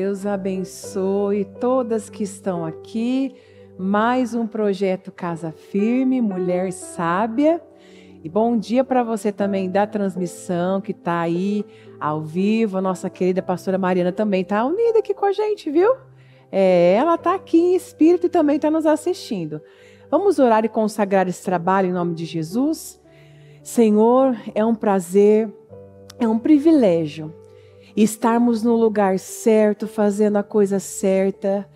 Deus abençoe todas que estão aqui. Mais um projeto Casa Firme, Mulher Sábia. E bom dia para você também da transmissão que está aí ao vivo. A nossa querida pastora Mariana também está unida aqui com a gente, viu? É, ela está aqui em espírito e também está nos assistindo. Vamos orar e consagrar esse trabalho em nome de Jesus? Senhor, é um prazer, é um privilégio estarmos no lugar certo, fazendo a coisa certa.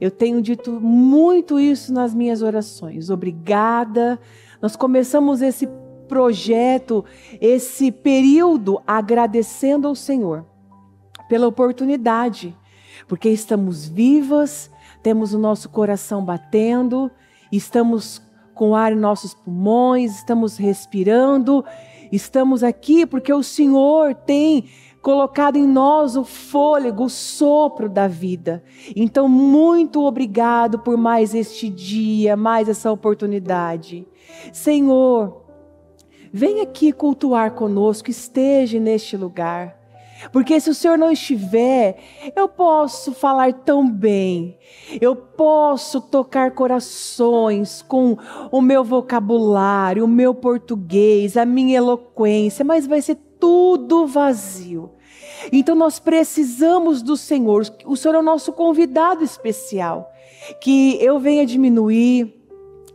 Eu tenho dito muito isso nas minhas orações. Obrigada. Nós começamos esse projeto, esse período agradecendo ao Senhor pela oportunidade, porque estamos vivas, temos o nosso coração batendo, estamos com ar em nossos pulmões, estamos respirando, estamos aqui porque o Senhor tem colocado em nós o fôlego, o sopro da vida. Então, muito obrigado por mais este dia, mais essa oportunidade. Senhor, vem aqui cultuar conosco, esteja neste lugar. Porque se o Senhor não estiver, eu posso falar tão bem, eu posso tocar corações com o meu vocabulário, o meu português, a minha eloquência, mas vai ser tudo vazio então nós precisamos do Senhor. O Senhor é o nosso convidado especial. Que eu venha diminuir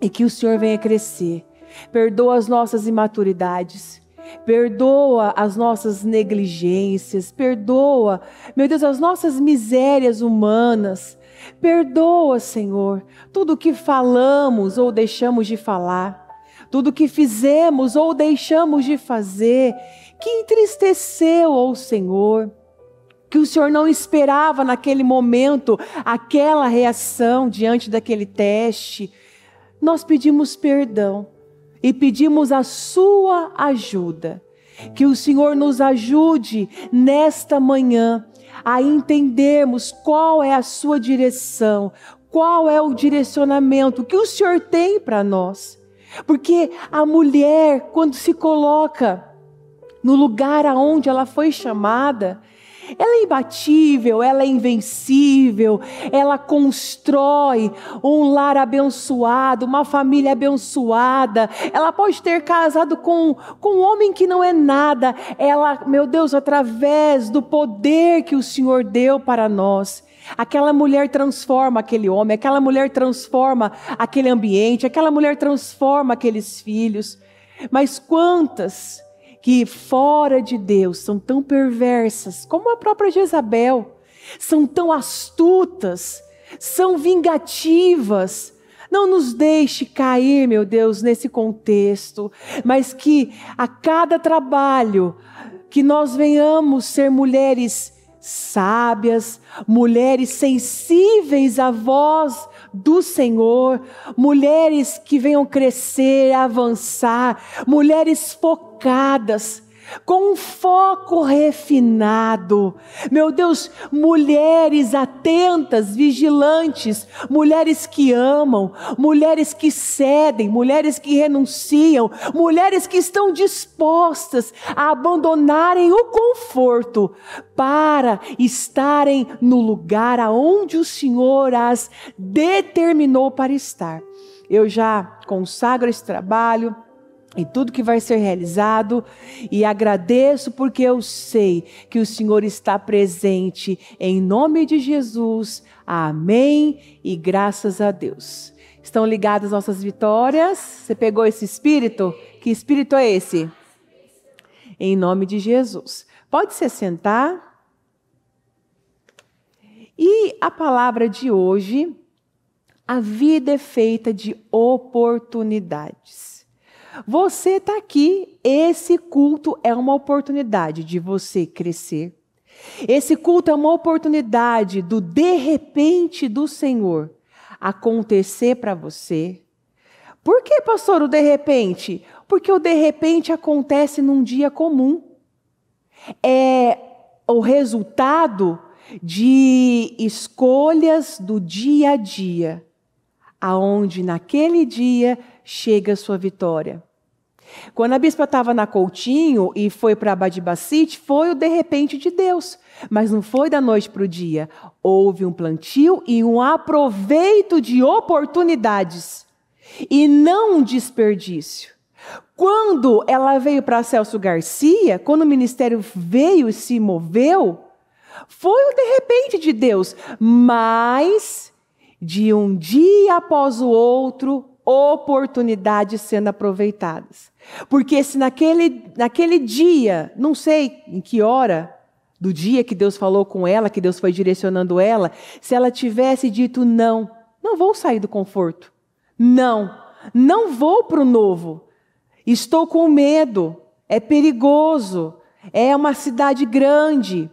e que o Senhor venha crescer. Perdoa as nossas imaturidades. Perdoa as nossas negligências, perdoa, meu Deus, as nossas misérias humanas. Perdoa, Senhor, tudo que falamos ou deixamos de falar, tudo que fizemos ou deixamos de fazer que entristeceu ao Senhor, que o Senhor não esperava naquele momento aquela reação diante daquele teste. Nós pedimos perdão e pedimos a sua ajuda. Que o Senhor nos ajude nesta manhã a entendermos qual é a sua direção, qual é o direcionamento que o Senhor tem para nós. Porque a mulher, quando se coloca no lugar aonde ela foi chamada. Ela é imbatível, ela é invencível, ela constrói um lar abençoado, uma família abençoada. Ela pode ter casado com, com um homem que não é nada. Ela, meu Deus, através do poder que o Senhor deu para nós. Aquela mulher transforma aquele homem, aquela mulher transforma aquele ambiente, aquela mulher transforma aqueles filhos. Mas quantas que fora de Deus são tão perversas, como a própria Jezabel, são tão astutas, são vingativas. Não nos deixe cair, meu Deus, nesse contexto, mas que a cada trabalho que nós venhamos ser mulheres sábias, mulheres sensíveis à voz do Senhor, mulheres que venham crescer, avançar, mulheres focadas com um foco refinado. Meu Deus, mulheres atentas, vigilantes, mulheres que amam, mulheres que cedem, mulheres que renunciam, mulheres que estão dispostas a abandonarem o conforto para estarem no lugar aonde o Senhor as determinou para estar. Eu já consagro esse trabalho em tudo que vai ser realizado e agradeço porque eu sei que o Senhor está presente em nome de Jesus. Amém e graças a Deus. Estão ligadas nossas vitórias? Você pegou esse espírito? Que espírito é esse? Em nome de Jesus. Pode se sentar. E a palavra de hoje, a vida é feita de oportunidades. Você está aqui. Esse culto é uma oportunidade de você crescer. Esse culto é uma oportunidade do de repente do Senhor acontecer para você. Por que, pastor, o de repente? Porque o de repente acontece num dia comum. É o resultado de escolhas do dia a dia, aonde naquele dia chega a sua vitória. Quando a bispa estava na Coutinho e foi para Badibacite, foi o de repente de Deus. Mas não foi da noite para o dia. Houve um plantio e um aproveito de oportunidades. E não um desperdício. Quando ela veio para Celso Garcia, quando o ministério veio e se moveu, foi o de repente de Deus. Mas, de um dia após o outro, oportunidades sendo aproveitadas. Porque se naquele, naquele dia, não sei em que hora do dia que Deus falou com ela, que Deus foi direcionando ela, se ela tivesse dito não, não vou sair do conforto. Não, não vou para o novo. Estou com medo, é perigoso, é uma cidade grande.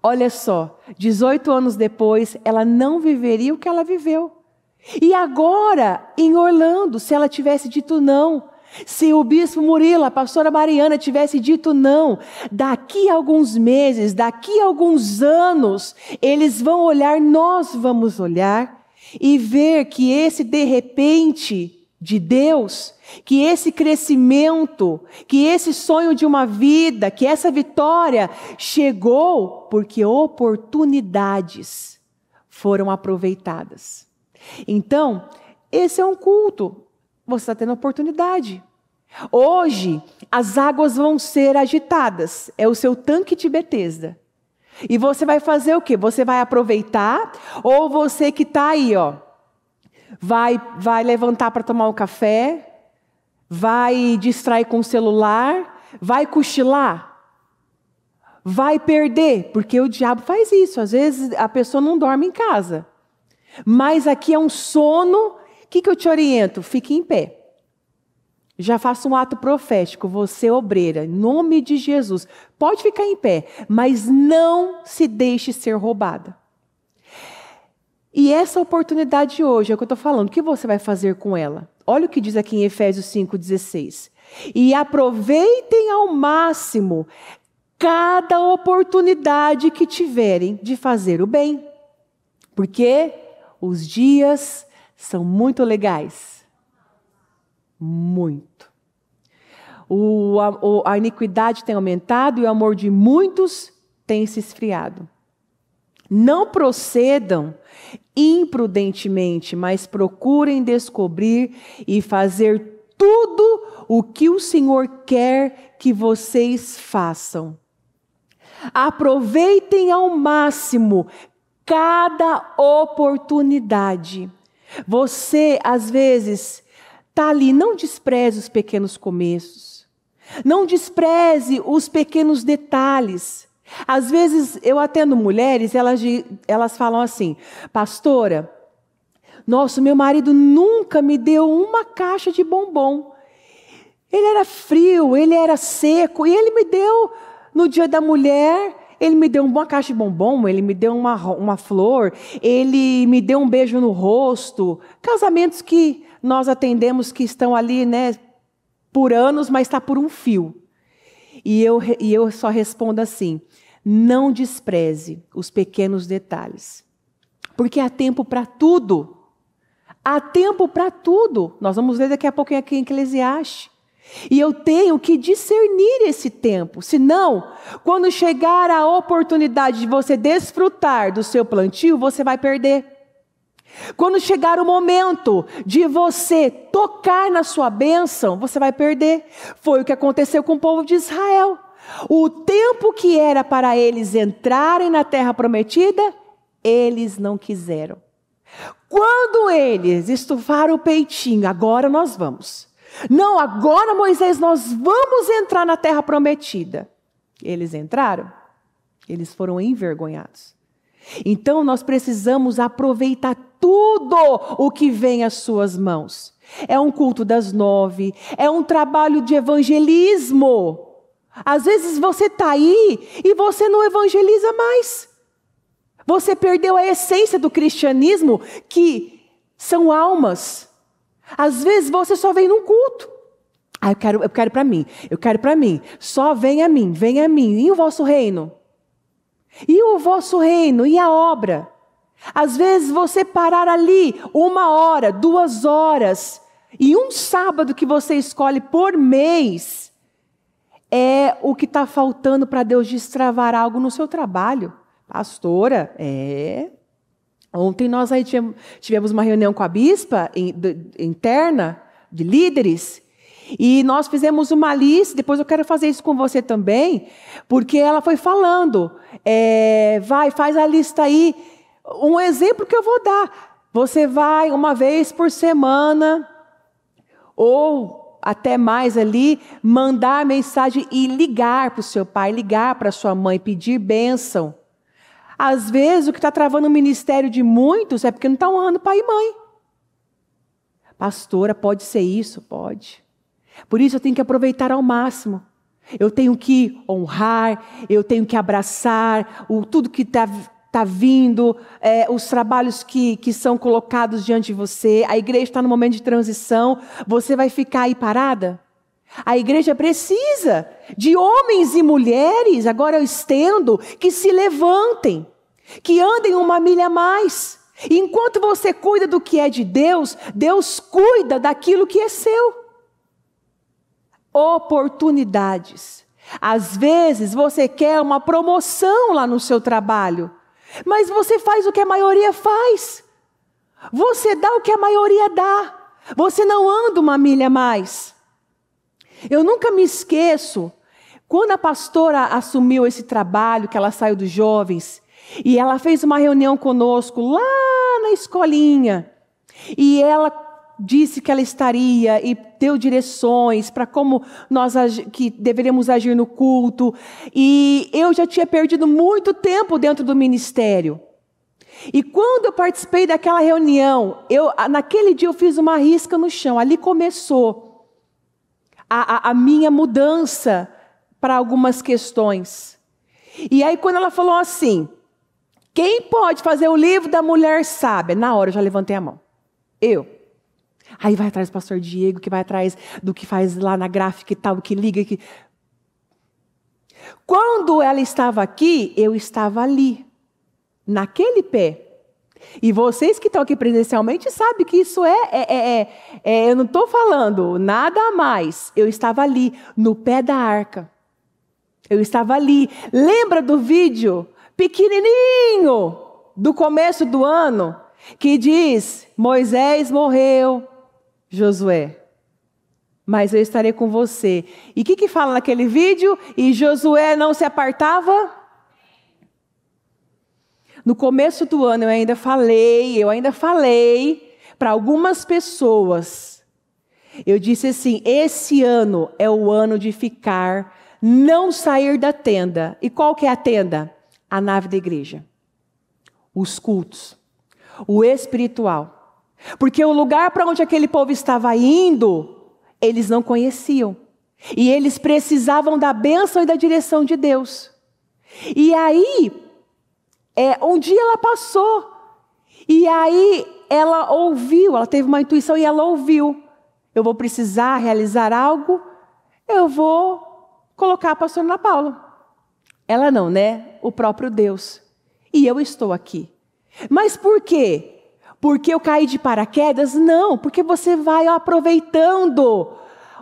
Olha só, 18 anos depois, ela não viveria o que ela viveu. E agora, em Orlando, se ela tivesse dito não, se o bispo Murilo, a pastora Mariana tivesse dito não, daqui a alguns meses, daqui a alguns anos, eles vão olhar, nós vamos olhar e ver que esse de repente de Deus, que esse crescimento, que esse sonho de uma vida, que essa vitória chegou porque oportunidades foram aproveitadas. Então, esse é um culto. Você está tendo oportunidade. Hoje, as águas vão ser agitadas. É o seu tanque de Betesda. E você vai fazer o quê? Você vai aproveitar ou você que está aí, ó, vai, vai levantar para tomar um café, vai distrair com o celular, vai cochilar, vai perder, porque o diabo faz isso. Às vezes a pessoa não dorme em casa. Mas aqui é um sono. O que, que eu te oriento? Fique em pé. Já faço um ato profético, você obreira, em nome de Jesus. Pode ficar em pé, mas não se deixe ser roubada. E essa oportunidade de hoje, é o que eu estou falando, o que você vai fazer com ela? Olha o que diz aqui em Efésios 5,16. E aproveitem ao máximo cada oportunidade que tiverem de fazer o bem. Porque os dias são muito legais. Muito. O, a, a iniquidade tem aumentado e o amor de muitos tem se esfriado. Não procedam imprudentemente, mas procurem descobrir e fazer tudo o que o Senhor quer que vocês façam. Aproveitem ao máximo cada oportunidade. Você, às vezes, está ali, não despreze os pequenos começos, não despreze os pequenos detalhes. Às vezes eu atendo mulheres, elas, elas falam assim, pastora, nosso meu marido nunca me deu uma caixa de bombom. Ele era frio, ele era seco, e ele me deu no dia da mulher ele me deu uma caixa de bombom, ele me deu uma, uma flor, ele me deu um beijo no rosto. Casamentos que nós atendemos que estão ali, né, por anos, mas está por um fio. E eu, e eu só respondo assim: não despreze os pequenos detalhes, porque há tempo para tudo. Há tempo para tudo. Nós vamos ler daqui a pouco aqui em Eclesiastes. E eu tenho que discernir esse tempo, senão, quando chegar a oportunidade de você desfrutar do seu plantio, você vai perder. Quando chegar o momento de você tocar na sua bênção, você vai perder. Foi o que aconteceu com o povo de Israel. O tempo que era para eles entrarem na terra prometida, eles não quiseram. Quando eles estufaram o peitinho, agora nós vamos. Não, agora, Moisés, nós vamos entrar na terra prometida. Eles entraram, eles foram envergonhados. Então, nós precisamos aproveitar tudo o que vem às suas mãos. É um culto das nove, é um trabalho de evangelismo. Às vezes você está aí e você não evangeliza mais. Você perdeu a essência do cristianismo, que são almas às vezes você só vem num culto. Ah, eu quero, eu quero para mim, eu quero para mim. Só vem a mim, vem a mim. E o vosso reino? E o vosso reino? E a obra? Às vezes você parar ali uma hora, duas horas, e um sábado que você escolhe por mês é o que está faltando para Deus destravar algo no seu trabalho. Pastora, é. Ontem nós aí tivemos uma reunião com a bispa interna de líderes e nós fizemos uma lista. Depois eu quero fazer isso com você também, porque ela foi falando, é, vai faz a lista aí. Um exemplo que eu vou dar: você vai uma vez por semana ou até mais ali mandar mensagem e ligar para o seu pai, ligar para sua mãe, pedir bênção. Às vezes, o que está travando o ministério de muitos é porque não está honrando pai e mãe. Pastora, pode ser isso? Pode. Por isso, eu tenho que aproveitar ao máximo. Eu tenho que honrar, eu tenho que abraçar o, tudo que está tá vindo, é, os trabalhos que, que são colocados diante de você. A igreja está no momento de transição. Você vai ficar aí parada? A igreja precisa de homens e mulheres, agora eu estendo, que se levantem, que andem uma milha a mais. E enquanto você cuida do que é de Deus, Deus cuida daquilo que é seu. Oportunidades. Às vezes você quer uma promoção lá no seu trabalho, mas você faz o que a maioria faz. Você dá o que a maioria dá. Você não anda uma milha a mais. Eu nunca me esqueço quando a pastora assumiu esse trabalho, que ela saiu dos jovens, e ela fez uma reunião conosco lá na escolinha. E ela disse que ela estaria e deu direções para como nós que deveríamos agir no culto. E eu já tinha perdido muito tempo dentro do ministério. E quando eu participei daquela reunião, eu naquele dia eu fiz uma risca no chão. Ali começou a, a, a minha mudança para algumas questões. E aí, quando ela falou assim, quem pode fazer o livro da mulher sábia? Na hora eu já levantei a mão. Eu. Aí vai atrás do pastor Diego, que vai atrás do que faz lá na gráfica e tal, que liga. Que... Quando ela estava aqui, eu estava ali, naquele pé. E vocês que estão aqui presencialmente sabem que isso é, é, é, é, é eu não estou falando nada mais. Eu estava ali, no pé da arca. Eu estava ali. Lembra do vídeo pequenininho do começo do ano que diz: Moisés morreu, Josué. Mas eu estarei com você. E o que, que fala naquele vídeo? E Josué não se apartava no começo do ano eu ainda falei, eu ainda falei para algumas pessoas. Eu disse assim: esse ano é o ano de ficar, não sair da tenda. E qual que é a tenda? A nave da igreja. Os cultos. O espiritual. Porque o lugar para onde aquele povo estava indo, eles não conheciam. E eles precisavam da bênção e da direção de Deus. E aí, é, um dia ela passou. E aí ela ouviu, ela teve uma intuição e ela ouviu. Eu vou precisar realizar algo, eu vou colocar a pastora Ana Paula. Ela não, né? O próprio Deus. E eu estou aqui. Mas por quê? Porque eu caí de paraquedas? Não, porque você vai aproveitando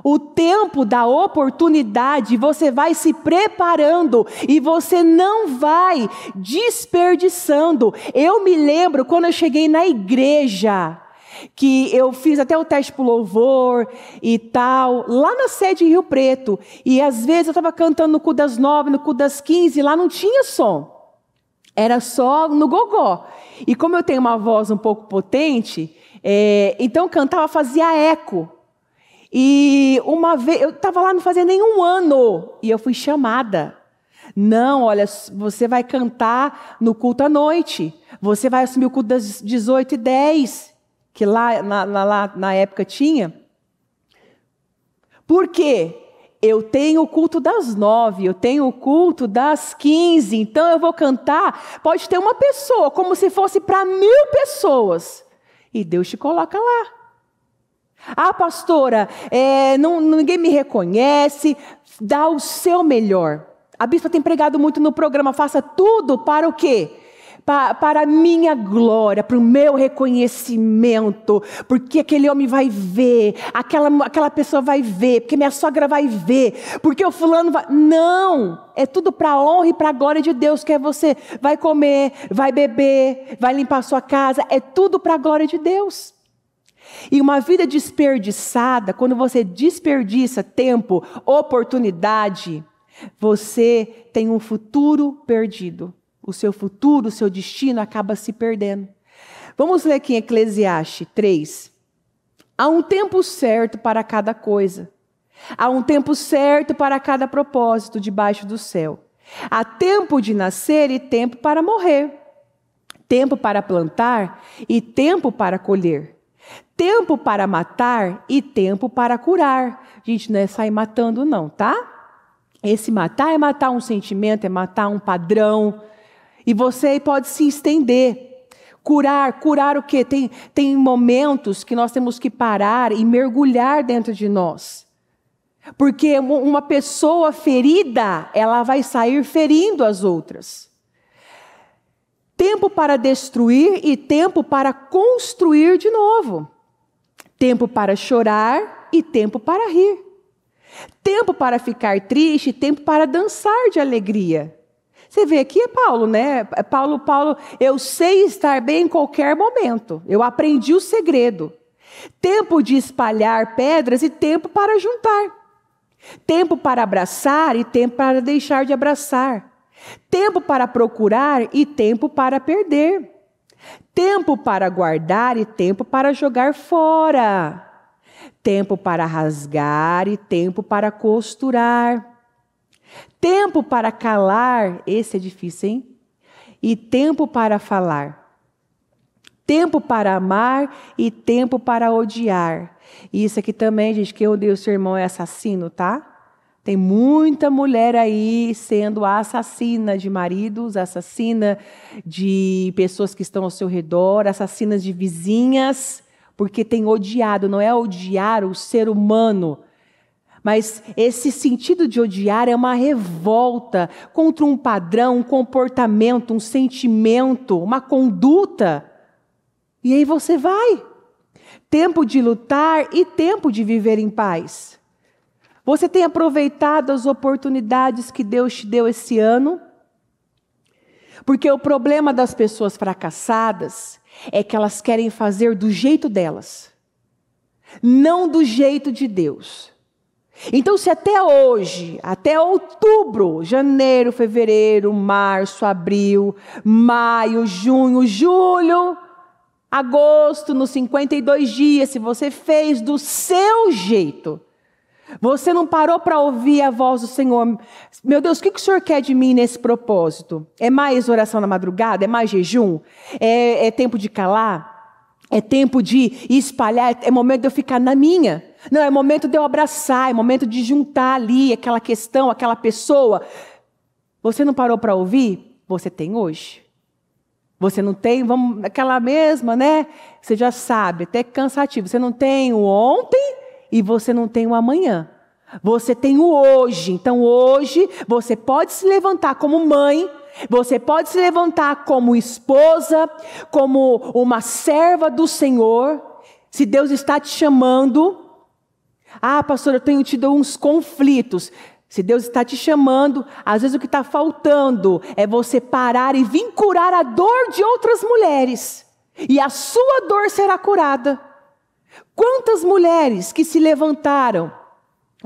o tempo da oportunidade, você vai se preparando e você não vai desperdiçando. Eu me lembro quando eu cheguei na igreja, que eu fiz até o teste pro louvor e tal, lá na sede em Rio Preto. E às vezes eu estava cantando no cu das nove, no cu das quinze, lá não tinha som. Era só no gogó. E como eu tenho uma voz um pouco potente, é, então cantava, fazia eco. E uma vez, eu estava lá, não fazia nenhum ano, e eu fui chamada. Não, olha, você vai cantar no culto à noite, você vai assumir o culto das 18 e 10, que lá na, na, na época tinha. Por quê? eu tenho o culto das nove, eu tenho o culto das quinze, então eu vou cantar. Pode ter uma pessoa, como se fosse para mil pessoas. E Deus te coloca lá. Ah, pastora, é, não, ninguém me reconhece. Dá o seu melhor. A bispa tem pregado muito no programa. Faça tudo para o quê? Para, a minha glória, para o meu reconhecimento, porque aquele homem vai ver, aquela, aquela pessoa vai ver, porque minha sogra vai ver, porque o fulano vai. Não! É tudo para a honra e para a glória de Deus, que é você vai comer, vai beber, vai limpar a sua casa, é tudo para a glória de Deus. E uma vida desperdiçada, quando você desperdiça tempo, oportunidade, você tem um futuro perdido. O seu futuro, o seu destino acaba se perdendo. Vamos ler aqui em Eclesiastes 3. Há um tempo certo para cada coisa. Há um tempo certo para cada propósito debaixo do céu. Há tempo de nascer e tempo para morrer. Tempo para plantar e tempo para colher Tempo para matar e tempo para curar. Gente, não é sair matando, não, tá? Esse matar é matar um sentimento, é matar um padrão. E você pode se estender. Curar, curar o quê? Tem, tem momentos que nós temos que parar e mergulhar dentro de nós. Porque uma pessoa ferida, ela vai sair ferindo as outras. Tempo para destruir e tempo para construir de novo. Tempo para chorar e tempo para rir. Tempo para ficar triste e tempo para dançar de alegria. Você vê aqui é Paulo, né? É Paulo, Paulo, eu sei estar bem em qualquer momento. Eu aprendi o segredo. Tempo de espalhar pedras e tempo para juntar. Tempo para abraçar e tempo para deixar de abraçar. Tempo para procurar e tempo para perder. Tempo para guardar e tempo para jogar fora. Tempo para rasgar e tempo para costurar. Tempo para calar, esse é difícil, hein? E tempo para falar. Tempo para amar e tempo para odiar. isso aqui também, gente, que eu odeio seu irmão é assassino, tá? Tem muita mulher aí sendo assassina de maridos, assassina de pessoas que estão ao seu redor, assassinas de vizinhas, porque tem odiado. Não é odiar o ser humano, mas esse sentido de odiar é uma revolta contra um padrão, um comportamento, um sentimento, uma conduta. E aí você vai. Tempo de lutar e tempo de viver em paz. Você tem aproveitado as oportunidades que Deus te deu esse ano? Porque o problema das pessoas fracassadas é que elas querem fazer do jeito delas, não do jeito de Deus. Então, se até hoje, até outubro, janeiro, fevereiro, março, abril, maio, junho, julho, agosto, nos 52 dias, se você fez do seu jeito, você não parou para ouvir a voz do Senhor. Meu Deus, o que, o Senhor quer de mim nesse propósito? É mais oração na madrugada? É mais jejum? É, é tempo de calar? É tempo de espalhar? É momento de eu ficar na minha? Não, é momento de eu abraçar, é momento de juntar ali aquela questão, aquela pessoa. Você não parou para ouvir? Você tem hoje. Você não tem, vamos, aquela mesma, né? Você já sabe, até cansativo. Você não tem o ontem, e você não tem o amanhã. Você tem o hoje. Então hoje você pode se levantar como mãe, você pode se levantar como esposa, como uma serva do Senhor. Se Deus está te chamando, ah, pastor, eu tenho tido uns conflitos. Se Deus está te chamando, às vezes o que está faltando é você parar e vir curar a dor de outras mulheres. E a sua dor será curada. Quantas mulheres que se levantaram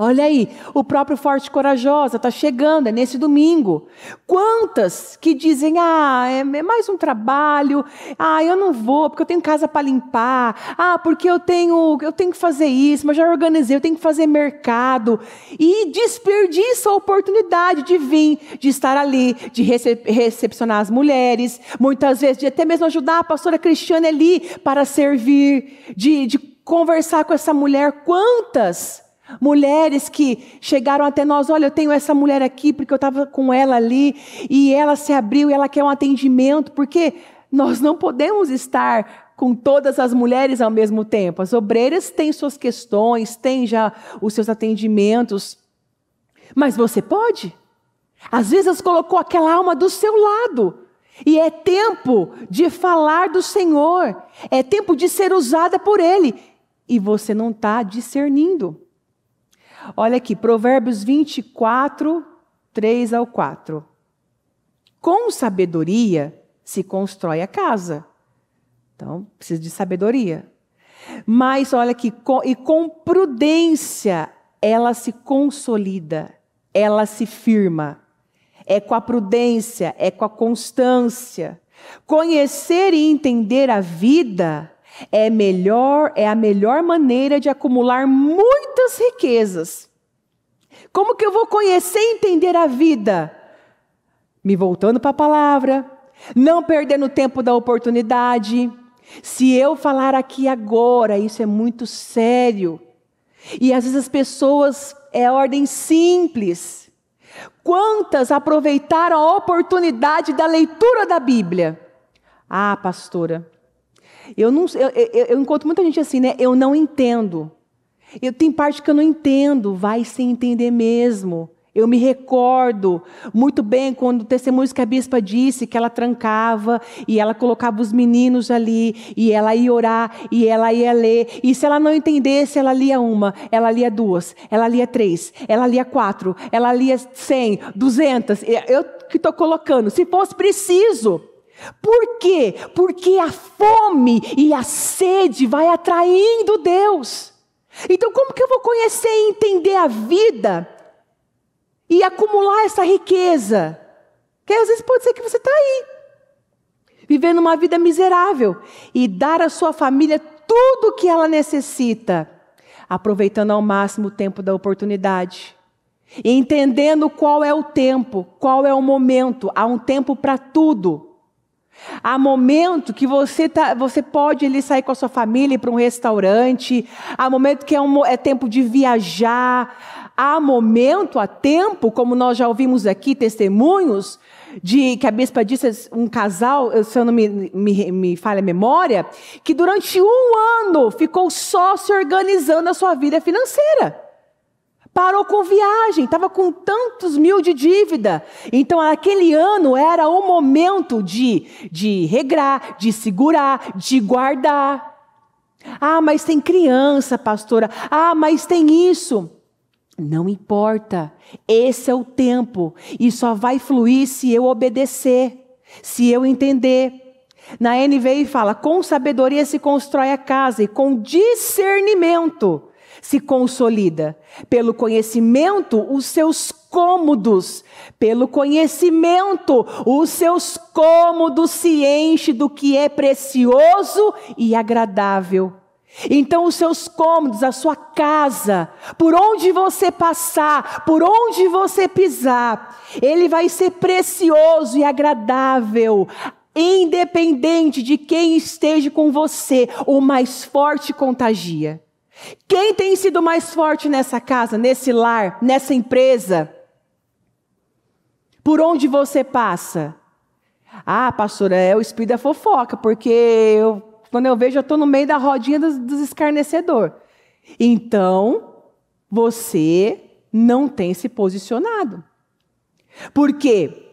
Olha aí, o próprio Forte Corajosa está chegando, é nesse domingo. Quantas que dizem, ah, é, é, mais um trabalho, ah, eu não vou porque eu tenho casa para limpar, ah, porque eu tenho, eu tenho que fazer isso, mas já organizei, eu tenho que fazer mercado. E desperdiça a oportunidade de vir, de estar ali, de recepcionar as mulheres, muitas vezes de até mesmo ajudar a pastora Cristiane ali para servir, de, de conversar com essa mulher. Quantas mulheres que chegaram até nós: olha, eu tenho essa mulher aqui porque eu estava com ela ali e ela se abriu e ela quer um atendimento, porque nós não podemos estar com todas as mulheres ao mesmo tempo. As obreiras têm suas questões, têm já os seus atendimentos. Mas você pode. Às vezes colocou aquela alma do seu lado. E é tempo de falar do Senhor. É tempo de ser usada por Ele e você não está discernindo. Olha aqui, Provérbios 24, 3 ao 4. Com sabedoria se constrói a casa. Então, precisa de sabedoria. Mas olha aqui, com, e com prudência ela se consolida, ela se firma. É com a prudência, é com a constância. Conhecer e entender a vida é melhor, é a melhor maneira de acumular muitas riquezas. Como que eu vou conhecer e entender a vida? Me voltando para a palavra, não perdendo tempo da oportunidade. Se eu falar aqui agora, isso é muito sério. E às vezes as pessoas é ordem simples. Quantas aproveitaram a oportunidade da leitura da Bíblia? Ah, pastora, eu, não, eu, eu, encontro muita gente assim, né? Eu não entendo. Eu, tem parte que eu não entendo, vai se entender mesmo. Eu me recordo muito bem quando o testemunho que a bispa disse que ela trancava e ela colocava os meninos ali e ela ia orar e ela ia ler. E se ela não entendesse, ela lia uma, ela lia duas, ela lia três, ela lia quatro, ela lia cem, duzentas. Eu que estou colocando. Se fosse preciso, por quê? Porque a fome e a sede vai atraindo Deus. Então, como que eu vou conhecer e entender a vida e acumular essa riqueza? Que às vezes pode ser que você está aí, vivendo uma vida miserável e dar à sua família tudo o que ela necessita, aproveitando ao máximo o tempo da oportunidade. Entendendo qual é o tempo, qual é o momento, há um tempo para tudo. Há momento que você, tá, você pode ali sair com a sua família para um restaurante. Há momento que é, um, é tempo de viajar. Há momento, há tempo, como nós já ouvimos aqui testemunhos, de que a bispa disse um casal, se eu não me, me, me falha a memória, que durante um ano ficou só se organizando a sua vida financeira parou com viagem, estava com tantos mil de dívida. Então, aquele ano era o momento de, de regrar, de segurar, de guardar. Ah, mas tem criança, pastora. Ah, mas tem isso. Não importa, esse é o tempo e só vai fluir se eu obedecer, se eu entender. Na NVI fala: com sabedoria se constrói a casa e com discernimento se consolida? Pelo conhecimento, os seus cômodos. Pelo conhecimento, os seus cômodos se enchem do que é precioso e agradável. Então, os seus cômodos, a sua casa, por onde você passar, por onde você pisar, ele vai ser precioso e agradável, independente de quem esteja com você, o mais forte contagia. Quem tem sido mais forte nessa casa, nesse lar, nessa empresa? Por onde você passa? Ah, pastora, é o espírito da fofoca, porque eu, quando eu vejo, eu estou no meio da rodinha dos, dos escarnecedores. Então, você não tem se posicionado. Por quê?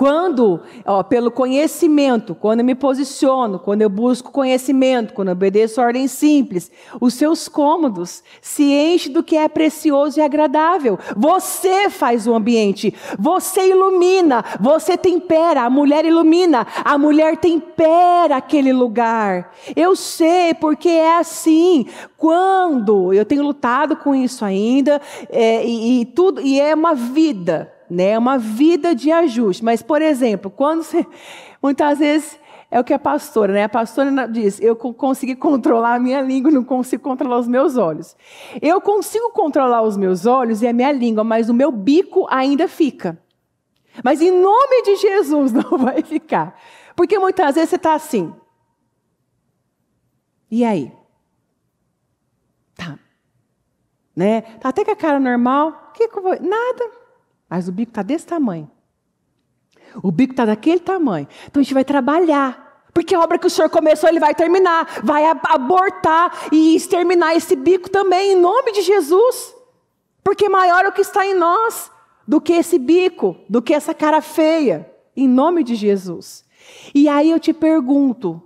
Quando, ó, pelo conhecimento, quando eu me posiciono, quando eu busco conhecimento, quando eu obedeço ordens simples, os seus cômodos se enchem do que é precioso e agradável. Você faz o ambiente, você ilumina, você tempera, a mulher ilumina, a mulher tempera aquele lugar. Eu sei porque é assim. Quando eu tenho lutado com isso ainda, é, e, e tudo, e é uma vida né? É uma vida de ajuste. Mas, por exemplo, quando você. Muitas vezes é o que a pastora, né? A pastora diz: eu consegui controlar a minha língua, não consigo controlar os meus olhos. Eu consigo controlar os meus olhos e a minha língua, mas o meu bico ainda fica. Mas em nome de Jesus não vai ficar. Porque muitas vezes você está assim. E aí? Tá. Né? Tá até com a cara normal. O que, que eu vou. Nada. Mas o bico está desse tamanho. O bico está daquele tamanho. Então a gente vai trabalhar. Porque a obra que o Senhor começou, ele vai terminar. Vai abortar e exterminar esse bico também, em nome de Jesus. Porque maior é o que está em nós do que esse bico, do que essa cara feia, em nome de Jesus. E aí eu te pergunto,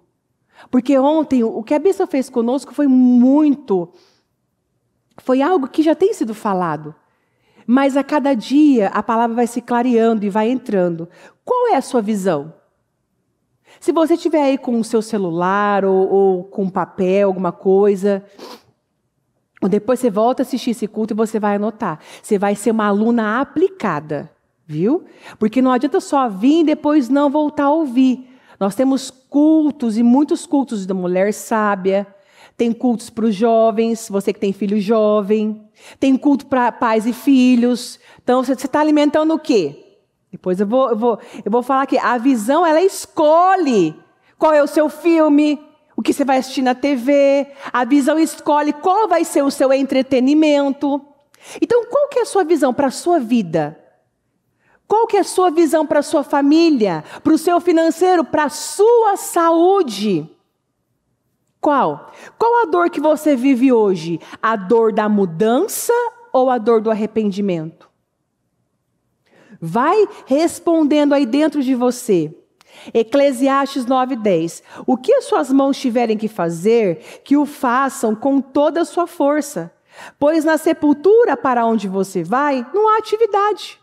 porque ontem o que a Bíblia fez conosco foi muito. Foi algo que já tem sido falado. Mas a cada dia a palavra vai se clareando e vai entrando. Qual é a sua visão? Se você estiver aí com o seu celular ou, ou com papel, alguma coisa, depois você volta a assistir esse culto e você vai anotar. Você vai ser uma aluna aplicada, viu? Porque não adianta só vir e depois não voltar a ouvir. Nós temos cultos e muitos cultos da mulher sábia, tem cultos para os jovens, você que tem filho jovem. Tem culto para pais e filhos. Então, você está alimentando o quê? Depois eu vou, eu, vou, eu vou falar aqui. A visão, ela escolhe qual é o seu filme, o que você vai assistir na TV. A visão escolhe qual vai ser o seu entretenimento. Então, qual que é a sua visão para a sua vida? Qual que é a sua visão para a sua família, para o seu financeiro, para a sua saúde? Qual? Qual a dor que você vive hoje? A dor da mudança ou a dor do arrependimento? Vai respondendo aí dentro de você. Eclesiastes 9:10. O que as suas mãos tiverem que fazer, que o façam com toda a sua força, pois na sepultura para onde você vai, não há atividade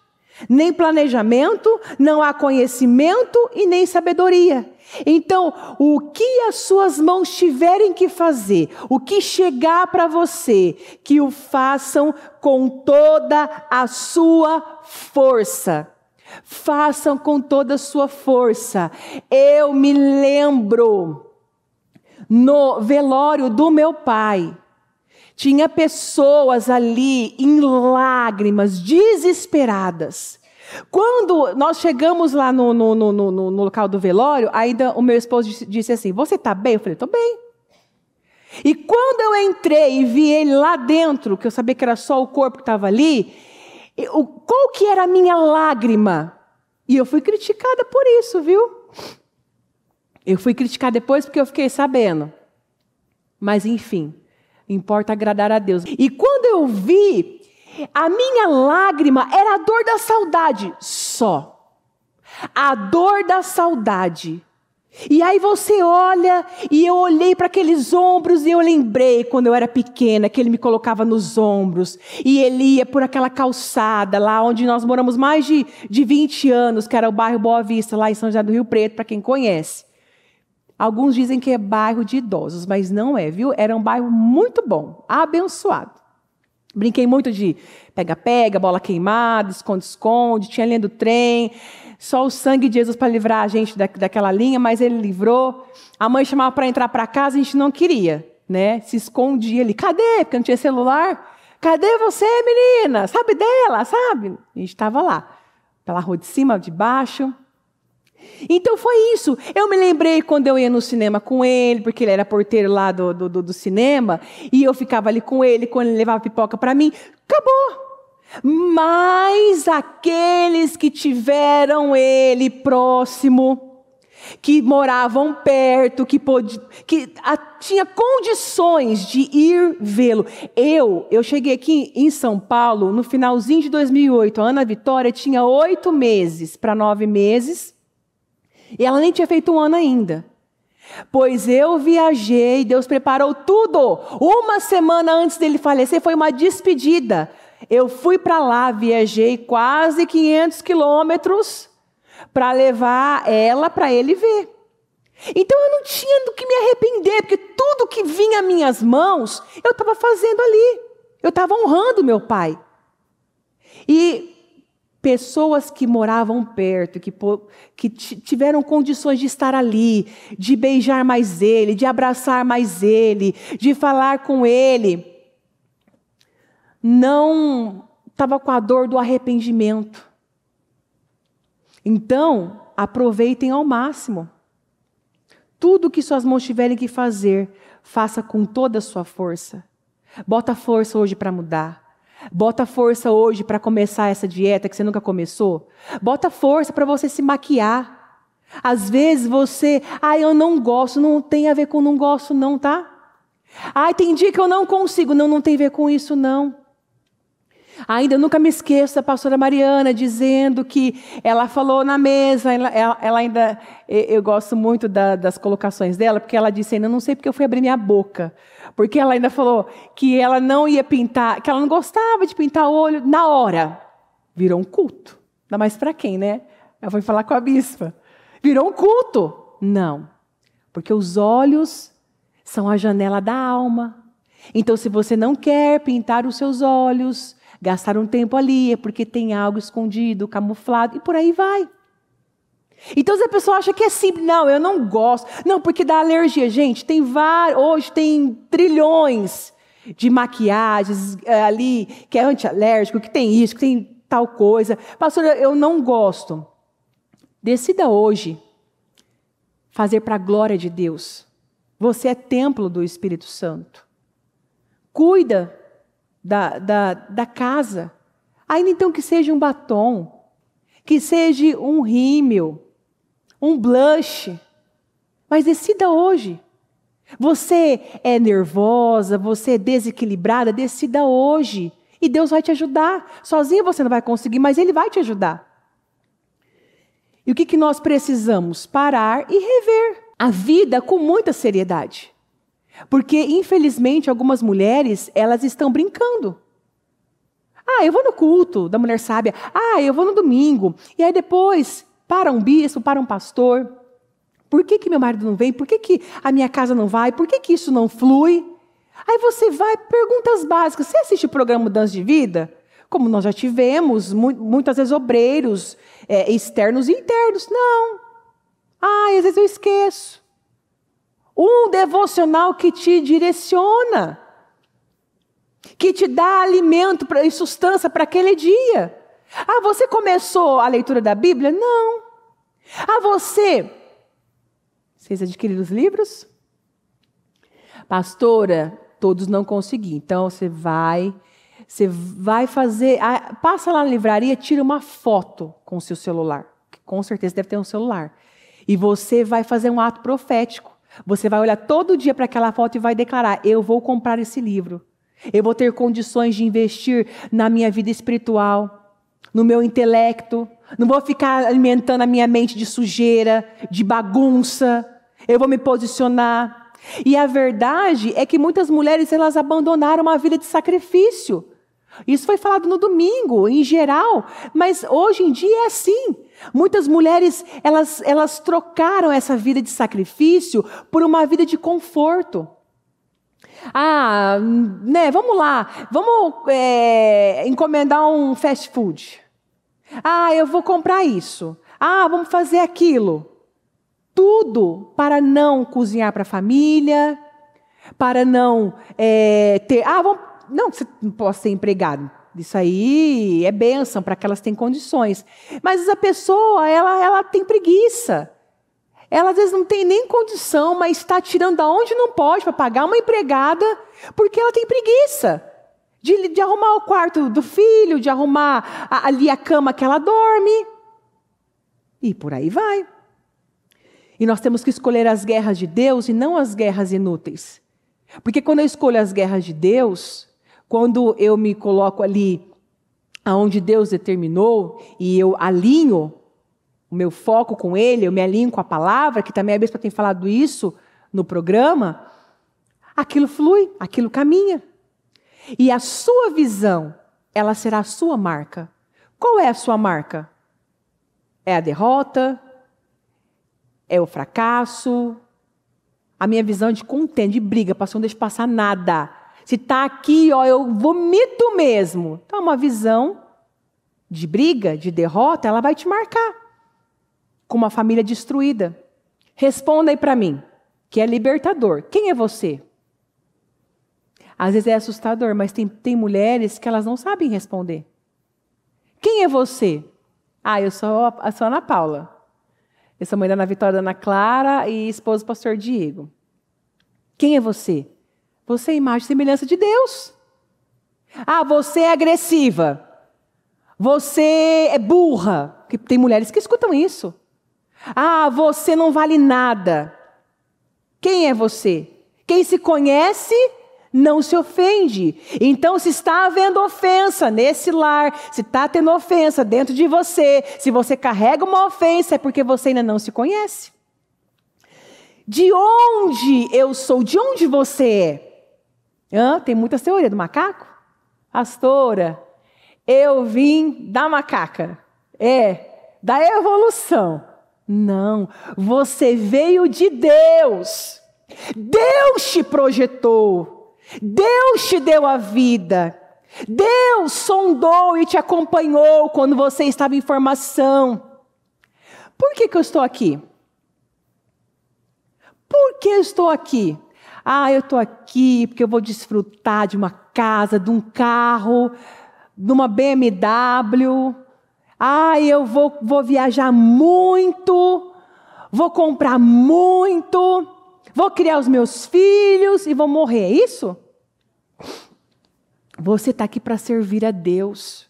nem planejamento, não há conhecimento e nem sabedoria. Então, o que as suas mãos tiverem que fazer, o que chegar para você, que o façam com toda a sua força. Façam com toda a sua força. Eu me lembro no velório do meu pai. Tinha pessoas ali em lágrimas, desesperadas. Quando nós chegamos lá no, no, no, no, no local do velório, ainda o meu esposo disse, disse assim: Você está bem? Eu falei: Estou bem. E quando eu entrei e vi ele lá dentro, que eu sabia que era só o corpo que estava ali, eu, qual que era a minha lágrima? E eu fui criticada por isso, viu? Eu fui criticada depois porque eu fiquei sabendo. Mas enfim, Importa agradar a Deus. E quando eu vi, a minha lágrima era a dor da saudade só. A dor da saudade. E aí você olha, e eu olhei para aqueles ombros e eu lembrei quando eu era pequena que ele me colocava nos ombros e ele ia por aquela calçada lá onde nós moramos mais de, de 20 anos, que era o bairro Boa Vista, lá em São José do Rio Preto, para quem conhece. Alguns dizem que é bairro de idosos, mas não é, viu? Era um bairro muito bom, abençoado. Brinquei muito de pega-pega, bola queimada, esconde-esconde, tinha linha do trem, só o sangue de Jesus para livrar a gente da, daquela linha, mas ele livrou. A mãe chamava para entrar para casa, a gente não queria, né? Se escondia ali. Cadê? Porque não tinha celular. Cadê você, menina? Sabe dela, sabe? A gente estava lá, pela rua de cima, de baixo. Então foi isso. Eu me lembrei quando eu ia no cinema com ele, porque ele era porteiro lá do, do, do cinema, e eu ficava ali com ele, quando ele levava pipoca para mim. Acabou. Mas aqueles que tiveram ele próximo, que moravam perto, que, podia, que a, tinha condições de ir vê-lo. Eu, eu cheguei aqui em São Paulo no finalzinho de 2008. A Ana Vitória tinha oito meses para nove meses. E ela nem tinha feito um ano ainda. Pois eu viajei, Deus preparou tudo. Uma semana antes dele falecer, foi uma despedida. Eu fui para lá, viajei quase 500 quilômetros para levar ela para ele ver. Então eu não tinha do que me arrepender, porque tudo que vinha às minhas mãos, eu estava fazendo ali. Eu estava honrando meu pai. E pessoas que moravam perto, que, que tiveram condições de estar ali, de beijar mais ele, de abraçar mais ele, de falar com ele, não estava com a dor do arrependimento. Então, aproveitem ao máximo. Tudo que suas mãos tiverem que fazer, faça com toda a sua força. Bota força hoje para mudar. Bota força hoje para começar essa dieta que você nunca começou. Bota força para você se maquiar. Às vezes você, ah, eu não gosto, não tem a ver com não gosto não, tá? Ah, tem dia que eu não consigo, não, não tem a ver com isso não. Ainda nunca me esqueço da pastora Mariana dizendo que ela falou na mesa, ela, ela, ainda. Eu gosto muito da, das colocações dela, porque ela disse ainda, não sei porque eu fui abrir minha boca. Porque ela ainda falou que ela não ia pintar, que ela não gostava de pintar o olho na hora. Virou um culto. Ainda mais para quem, né? Ela foi falar com a bispa. Virou um culto. Não. Porque os olhos são a janela da alma. Então, se você não quer pintar os seus olhos, gastar um tempo ali é porque tem algo escondido, camuflado, e por aí vai. Então se a pessoa acha que é simples, não, eu não gosto. Não, porque dá alergia, gente. Tem vários, hoje tem trilhões de maquiagens eh, ali que é antialérgico, que tem isso, que tem tal coisa. Pastor, eu não gosto. Decida hoje fazer para a glória de Deus. Você é templo do Espírito Santo. Cuida da, da, da casa. Ainda então que seja um batom, que seja um rímel, um blush. Mas decida hoje. Você é nervosa, você é desequilibrada, decida hoje. E Deus vai te ajudar. Sozinho você não vai conseguir, mas Ele vai te ajudar. E o que, que nós precisamos? Parar e rever a vida com muita seriedade. Porque, infelizmente, algumas mulheres, elas estão brincando. Ah, eu vou no culto da mulher sábia. Ah, eu vou no domingo. E aí depois, para um bispo, para um pastor. Por que, que meu marido não vem? Por que, que a minha casa não vai? Por que, que isso não flui? Aí você vai, perguntas básicas. Você assiste o programa Mudança de Vida? Como nós já tivemos, muitas vezes obreiros, é, externos e internos. Não. Ah, às vezes eu esqueço. Um devocional que te direciona, que te dá alimento e sustância para aquele dia. Ah, você começou a leitura da Bíblia? Não. Ah, você. Vocês adquiriram os livros? Pastora, todos não consegui. Então você vai, você vai fazer, ah, passa lá na livraria, tira uma foto com o seu celular. Que com certeza deve ter um celular. E você vai fazer um ato profético. Você vai olhar todo dia para aquela foto e vai declarar: Eu vou comprar esse livro. Eu vou ter condições de investir na minha vida espiritual, no meu intelecto. Não vou ficar alimentando a minha mente de sujeira, de bagunça. Eu vou me posicionar. E a verdade é que muitas mulheres elas abandonaram uma vida de sacrifício isso foi falado no domingo, em geral, mas hoje em dia é assim. Muitas mulheres, elas, elas trocaram essa vida de sacrifício por uma vida de conforto. Ah, né, vamos lá, vamos é, encomendar um fast food. Ah, eu vou comprar isso. Ah, vamos fazer aquilo. Tudo para não cozinhar para a família, para não é, ter. Ah, vamos não que você não possa ser empregado. Isso aí é bênção para que elas tenham condições. Mas a pessoa, ela, ela tem preguiça. Ela às vezes não tem nem condição, mas está tirando da onde não pode para pagar uma empregada, porque ela tem preguiça. De, de, arrumar o quarto do filho, de arrumar a, ali a cama que ela dorme. E por aí vai. E nós temos que escolher as guerras de Deus e não as guerras inúteis. Porque quando eu escolho as guerras de Deus, quando eu me coloco ali aonde Deus determinou e eu alinho o meu foco com Ele, eu me alinho com a palavra, que também a Bispa tem falado isso no programa, aquilo flui, aquilo caminha. E a sua visão, ela será a sua marca. Qual é a sua marca? É a derrota? É o fracasso? A minha visão de contente, de briga, para não deixa passar nada. Se está aqui, ó, eu vomito mesmo. Então, uma visão de briga, de derrota, ela vai te marcar. Com uma família destruída. Responda aí para mim, que é libertador. Quem é você? Às vezes é assustador, mas tem, tem mulheres que elas não sabem responder. Quem é você? Ah, eu sou a, sou a Ana Paula. Eu sou mãe da Ana Vitória da Ana Clara e esposa do pastor Diego. Quem é você? Você é imagem e semelhança de Deus. Ah, você é agressiva. Você é burra. Que tem mulheres que escutam isso. Ah, você não vale nada. Quem é você? Quem se conhece não se ofende. Então, se está havendo ofensa nesse lar, se está tendo ofensa dentro de você, se você carrega uma ofensa, é porque você ainda não se conhece. De onde eu sou? De onde você é? Hã? Tem muita teoria do macaco? astora. eu vim da macaca. É, da evolução. Não, você veio de Deus. Deus te projetou. Deus te deu a vida. Deus sondou e te acompanhou quando você estava em formação. Por que, que eu estou aqui? Por que eu estou aqui? Ah, eu estou aqui porque eu vou desfrutar de uma casa, de um carro, de uma BMW. Ah, eu vou, vou viajar muito, vou comprar muito, vou criar os meus filhos e vou morrer. É isso? Você está aqui para servir a Deus.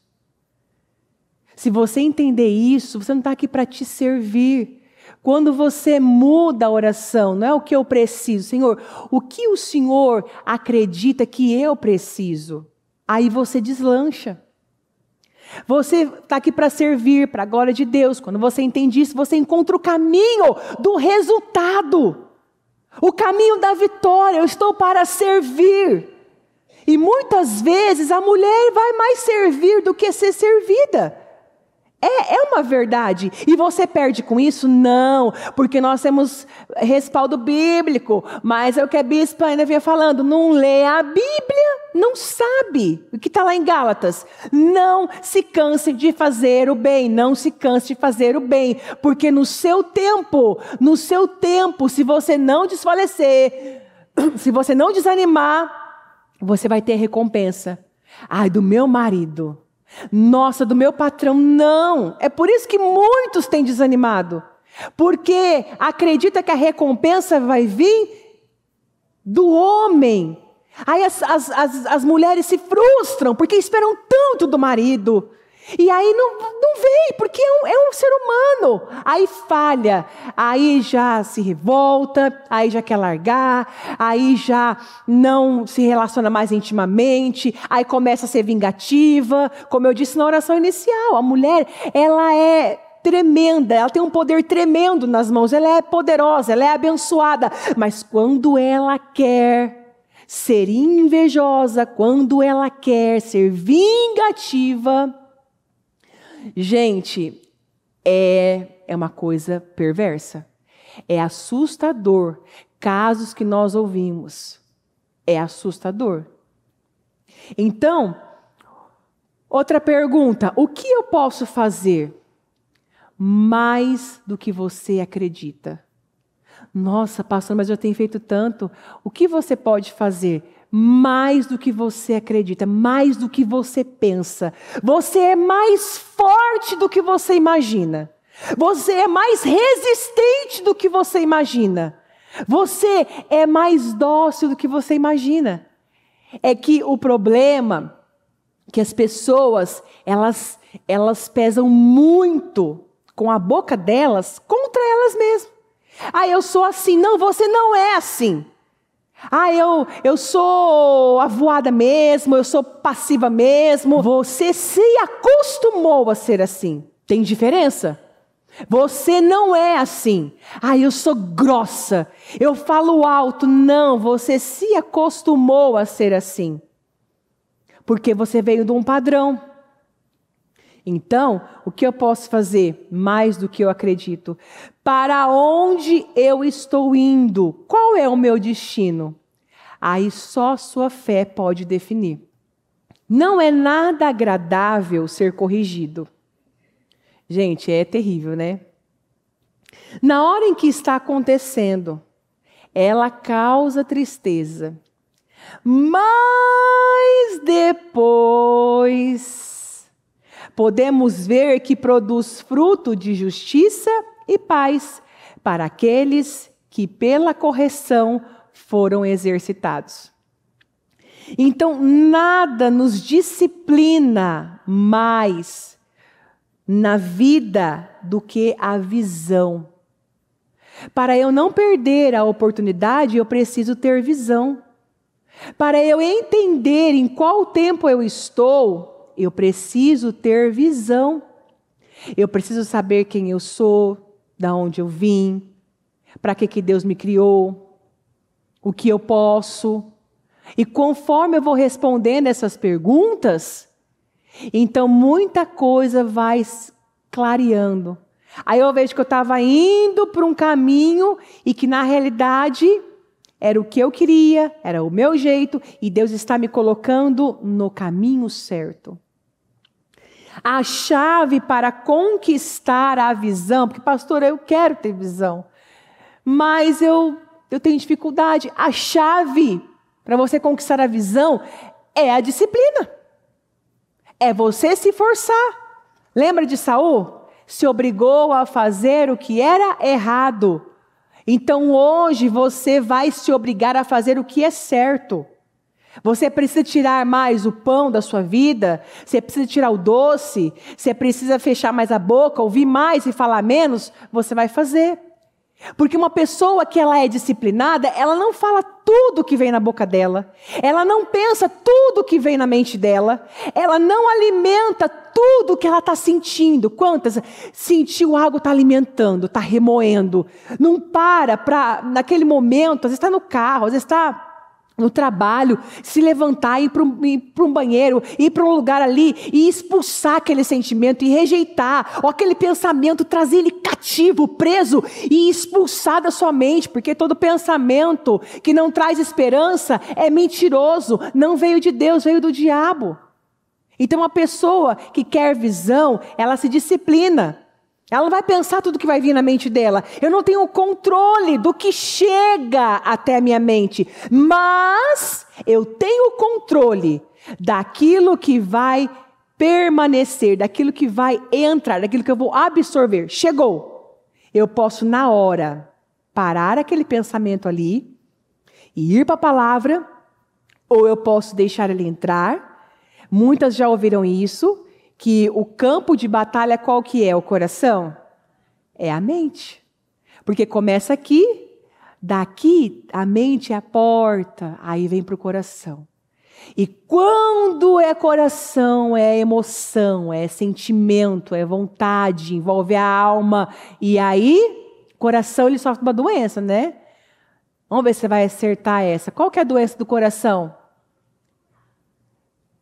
Se você entender isso, você não está aqui para te servir. Quando você muda a oração, não é o que eu preciso, Senhor, o que o Senhor acredita que eu preciso? Aí você deslancha. Você está aqui para servir, para a glória de Deus. Quando você entende isso, você encontra o caminho do resultado, o caminho da vitória. Eu estou para servir. E muitas vezes a mulher vai mais servir do que ser servida. É, é uma verdade. E você perde com isso? Não, porque nós temos respaldo bíblico. Mas é o que a bispa ainda vinha falando: não lê a Bíblia, não sabe o que está lá em Gálatas. Não se canse de fazer o bem, não se canse de fazer o bem, porque no seu tempo, no seu tempo, se você não desfalecer, se você não desanimar, você vai ter recompensa. Ai, do meu marido. Nossa, do meu patrão, não. É por isso que muitos têm desanimado. Porque acredita que a recompensa vai vir do homem. Aí as, as, as, as mulheres se frustram porque esperam tanto do marido. E aí não, não vem, porque é um, é um ser humano. Aí falha, aí já se revolta, aí já quer largar, aí já não se relaciona mais intimamente, aí começa a ser vingativa. Como eu disse na oração inicial, a mulher, ela é tremenda, ela tem um poder tremendo nas mãos, ela é poderosa, ela é abençoada, mas quando ela quer ser invejosa, quando ela quer ser vingativa, Gente, é, é uma coisa perversa. É assustador. Casos que nós ouvimos. É assustador. Então, outra pergunta: o que eu posso fazer mais do que você acredita? Nossa, pastor, mas eu tenho feito tanto. O que você pode fazer mais do que você acredita, mais do que você pensa. Você é mais forte do que você imagina. Você é mais resistente do que você imagina. Você é mais dócil do que você imagina. É que o problema é que as pessoas, elas elas pesam muito com a boca delas contra elas mesmas. Ah, eu sou assim. Não, você não é assim. Ah, eu, eu sou avoada mesmo, eu sou passiva mesmo. Você se acostumou a ser assim. Tem diferença? Você não é assim. Ah, eu sou grossa, eu falo alto. Não, você se acostumou a ser assim. Porque você veio de um padrão. Então, o que eu posso fazer mais do que eu acredito? Para onde eu estou indo? Qual é o meu destino? Aí só sua fé pode definir. Não é nada agradável ser corrigido. Gente, é terrível, né? Na hora em que está acontecendo, ela causa tristeza. Mas depois podemos ver que produz fruto de justiça e paz para aqueles que pela correção foram exercitados. Então, nada nos disciplina mais na vida do que a visão. Para eu não perder a oportunidade, eu preciso ter visão. Para eu entender em qual tempo eu estou, eu preciso ter visão. Eu preciso saber quem eu sou, da onde eu vim, para que, que Deus me criou, o que eu posso. E conforme eu vou respondendo essas perguntas, então muita coisa vai clareando. Aí eu vejo que eu estava indo para um caminho e que na realidade era o que eu queria, era o meu jeito, e Deus está me colocando no caminho certo. A chave para conquistar a visão, porque, pastor, eu quero ter visão, mas eu, eu tenho dificuldade. A chave para você conquistar a visão é a disciplina. É você se forçar. Lembra de Saul? Se obrigou a fazer o que era errado então hoje você vai se obrigar a fazer o que é certo. Você precisa tirar mais o pão da sua vida, você precisa tirar o doce, você precisa fechar mais a boca, ouvir mais e falar menos, você vai fazer. Porque uma pessoa que ela é disciplinada, ela não fala tudo que vem na boca dela. Ela não pensa tudo que vem na mente dela. Ela não alimenta tudo que ela está sentindo. Quantas sentiu algo está alimentando, está remoendo. Não para para naquele momento. Às vezes está no carro, às vezes está no trabalho, se levantar, ir para um, banheiro, ir para um lugar ali e expulsar aquele sentimento e rejeitar, ou aquele pensamento, trazer ele cativo, preso e expulsar da sua mente, porque todo pensamento que não traz esperança é mentiroso, não veio de Deus, veio do diabo. Então, a pessoa que quer visão, ela se disciplina. Ela não vai pensar tudo que vai vir na mente dela. Eu não tenho controle do que chega até a minha mente. Mas eu tenho controle daquilo que vai permanecer, daquilo que vai entrar, daquilo que eu vou absorver. Chegou. Eu posso, na hora, parar aquele pensamento ali e ir para a palavra, ou eu posso deixar ele entrar. Muitas já ouviram isso que o campo de batalha qual que é o coração? É a mente. Porque começa aqui, daqui a mente é a porta, aí vem para o coração. E quando é coração, é emoção, é sentimento, é vontade, envolve a alma. E aí, coração ele sofre uma doença, né? Vamos ver se você vai acertar essa. Qual que é a doença do coração?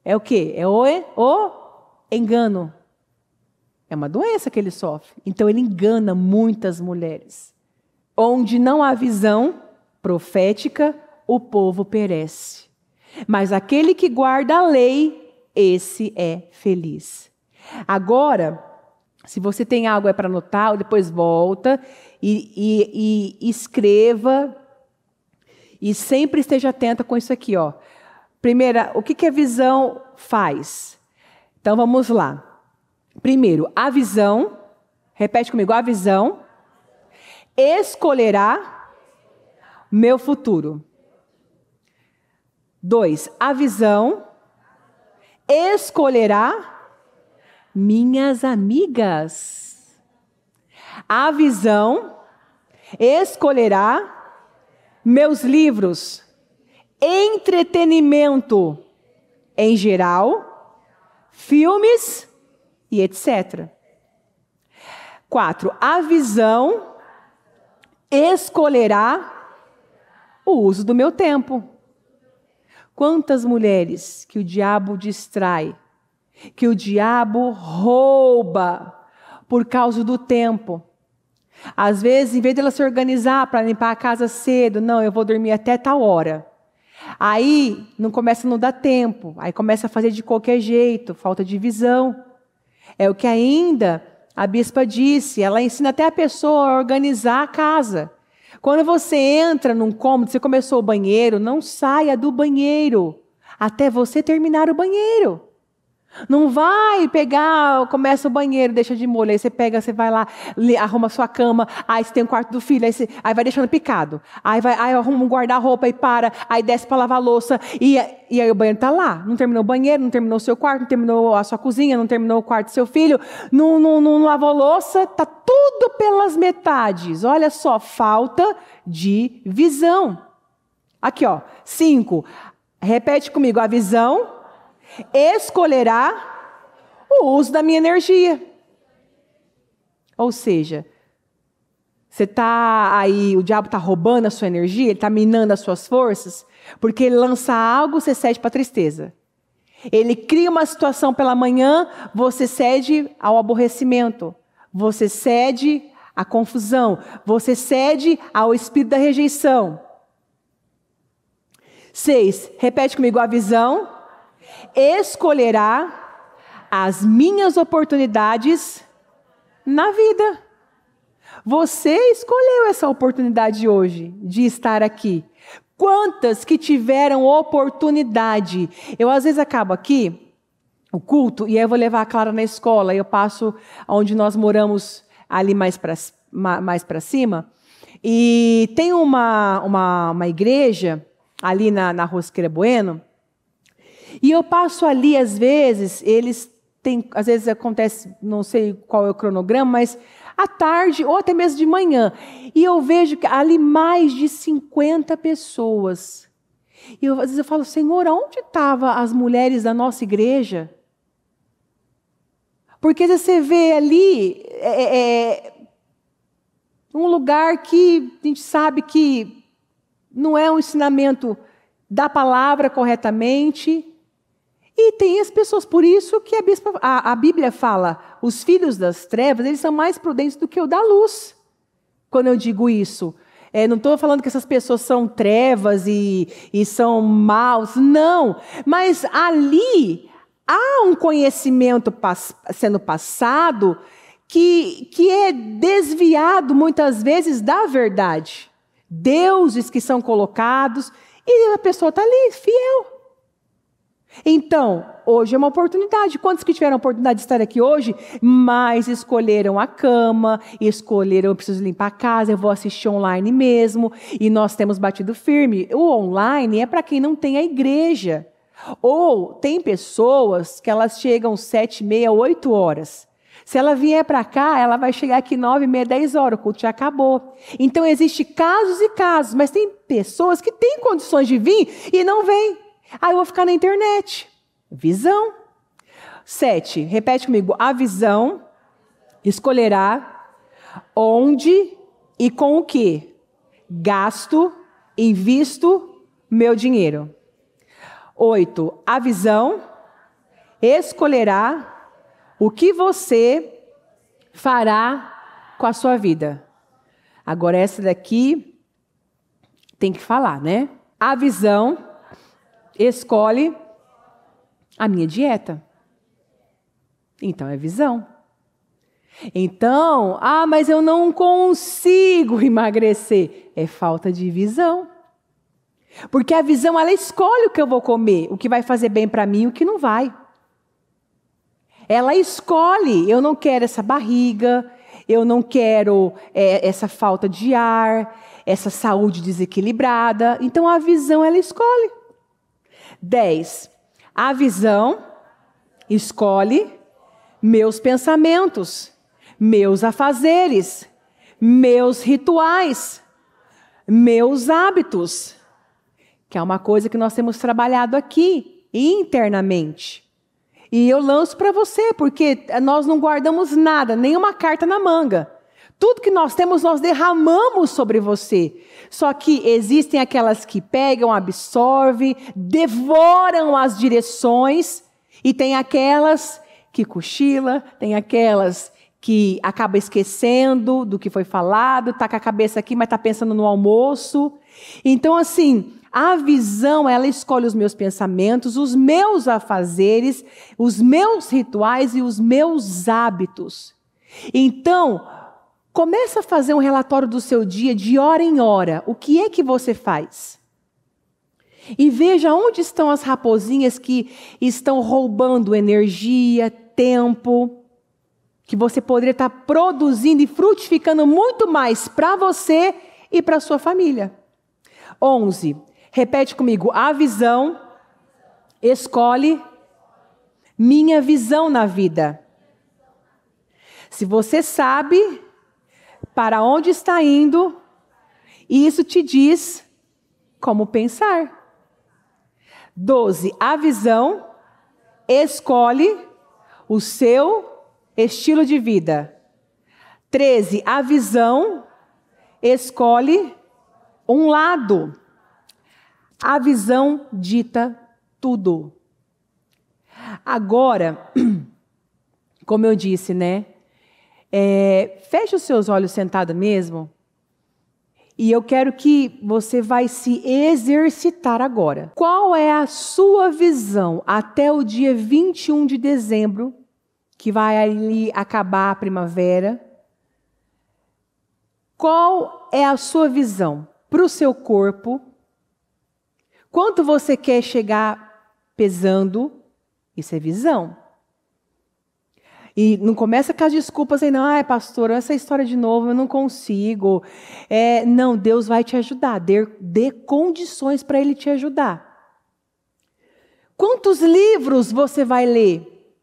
É o quê? É o, o engano. É uma doença que ele sofre. Então ele engana muitas mulheres. Onde não há visão profética, o povo perece. Mas aquele que guarda a lei, esse é feliz. Agora, se você tem algo é para anotar, depois volta e, e, e, escreva. E sempre esteja atenta com isso aqui, ó. Primeira, o que, que a visão faz? Então vamos lá. Primeiro, a visão, repete comigo, a visão escolherá meu futuro. Dois, a visão escolherá minhas amigas. A visão escolherá meus livros, entretenimento em geral filmes e etc. Quatro, a visão escolherá o uso do meu tempo. Quantas mulheres que o diabo distrai, que o diabo rouba por causa do tempo. Às vezes, em vez de ela se organizar para limpar a casa cedo, não, eu vou dormir até tal hora. Aí não começa a não dar tempo, aí começa a fazer de qualquer jeito, falta de visão. É o que ainda a bispa disse, ela ensina até a pessoa a organizar a casa. Quando você entra num cômodo, você começou o banheiro, não saia do banheiro até você terminar o banheiro. Não vai pegar, começa o banheiro, deixa de molho, aí você pega, você vai lá, arruma a sua cama, aí você tem o quarto do filho, aí, você, aí vai deixando picado. Aí vai, aí arruma um guarda-roupa e para, aí desce para lavar louça, e, e aí o banheiro está lá. Não terminou o banheiro, não terminou o seu quarto, não terminou a sua cozinha, não terminou o quarto do seu filho, não, não, não lavou louça, tá tudo pelas metades. Olha só, falta de visão. Aqui, ó, cinco. Repete comigo, a visão escolherá o uso da minha energia. Ou seja, você está aí, o diabo está roubando a sua energia, ele está minando as suas forças, porque ele lança algo, você cede para a tristeza. Ele cria uma situação pela manhã, você cede ao aborrecimento, você cede à confusão, você cede ao espírito da rejeição. Seis, repete comigo a visão escolherá as minhas oportunidades na vida. Você escolheu essa oportunidade hoje de estar aqui. Quantas que tiveram oportunidade? Eu às vezes acabo aqui o culto e aí eu vou levar a Clara na escola, e eu passo onde nós moramos ali mais para mais para cima. E tem uma, uma, uma igreja ali na, na Rosqueira Bueno, e eu passo ali, às vezes, eles têm. Às vezes acontece, não sei qual é o cronograma, mas à tarde ou até mesmo de manhã. E eu vejo que ali mais de 50 pessoas. E eu, às vezes eu falo, Senhor, aonde estavam as mulheres da nossa igreja? Porque às vezes você vê ali é, é, é, um lugar que a gente sabe que não é um ensinamento da palavra corretamente, e tem as pessoas, por isso que a, bispa, a, a Bíblia fala, os filhos das trevas, eles são mais prudentes do que o da luz. Quando eu digo isso, é, não estou falando que essas pessoas são trevas e, e são maus, não. Mas ali há um conhecimento sendo passado que, que é desviado muitas vezes da verdade. Deuses que são colocados e a pessoa está ali, fiel. Então, hoje é uma oportunidade. Quantos que tiveram a oportunidade de estar aqui hoje, mais escolheram a cama, escolheram, eu preciso limpar a casa, eu vou assistir online mesmo, e nós temos batido firme. O online é para quem não tem a igreja. Ou tem pessoas que elas chegam sete, meia, oito horas. Se ela vier para cá, ela vai chegar aqui nove, meia, dez horas, o culto já acabou. Então, existe casos e casos, mas tem pessoas que têm condições de vir e não vêm. Ah, eu vou ficar na internet. Visão. Sete, repete comigo. A visão escolherá onde e com o que gasto, invisto meu dinheiro. Oito, a visão escolherá o que você fará com a sua vida. Agora, essa daqui tem que falar, né? A visão escolhe a minha dieta. Então é visão. Então, ah, mas eu não consigo emagrecer. É falta de visão. Porque a visão ela escolhe o que eu vou comer, o que vai fazer bem para mim e o que não vai. Ela escolhe, eu não quero essa barriga, eu não quero é, essa falta de ar, essa saúde desequilibrada. Então a visão ela escolhe. 10. A visão escolhe meus pensamentos, meus afazeres, meus rituais, meus hábitos, que é uma coisa que nós temos trabalhado aqui internamente. E eu lanço para você, porque nós não guardamos nada, nenhuma carta na manga. Tudo que nós temos, nós derramamos sobre você. Só que existem aquelas que pegam, absorvem, devoram as direções, e tem aquelas que cochila, tem aquelas que acaba esquecendo do que foi falado, está com a cabeça aqui, mas está pensando no almoço. Então, assim, a visão, ela escolhe os meus pensamentos, os meus afazeres, os meus rituais e os meus hábitos. Então, Começa a fazer um relatório do seu dia de hora em hora. O que é que você faz? E veja onde estão as raposinhas que estão roubando energia, tempo, que você poderia estar produzindo e frutificando muito mais para você e para sua família. 11. Repete comigo: a visão escolhe minha visão na vida. Se você sabe para onde está indo, e isso te diz como pensar. 12. A visão escolhe o seu estilo de vida. 13. A visão escolhe um lado. A visão dita tudo. Agora, como eu disse, né? É, feche os seus olhos sentado mesmo. E eu quero que você vai se exercitar agora. Qual é a sua visão até o dia 21 de dezembro, que vai ali acabar a primavera? Qual é a sua visão para o seu corpo? Quanto você quer chegar pesando? Isso é visão. E não começa com as desculpas aí, não, ai, ah, pastor, essa história de novo, eu não consigo. É, não, Deus vai te ajudar, dê, dê condições para Ele te ajudar. Quantos livros você vai ler?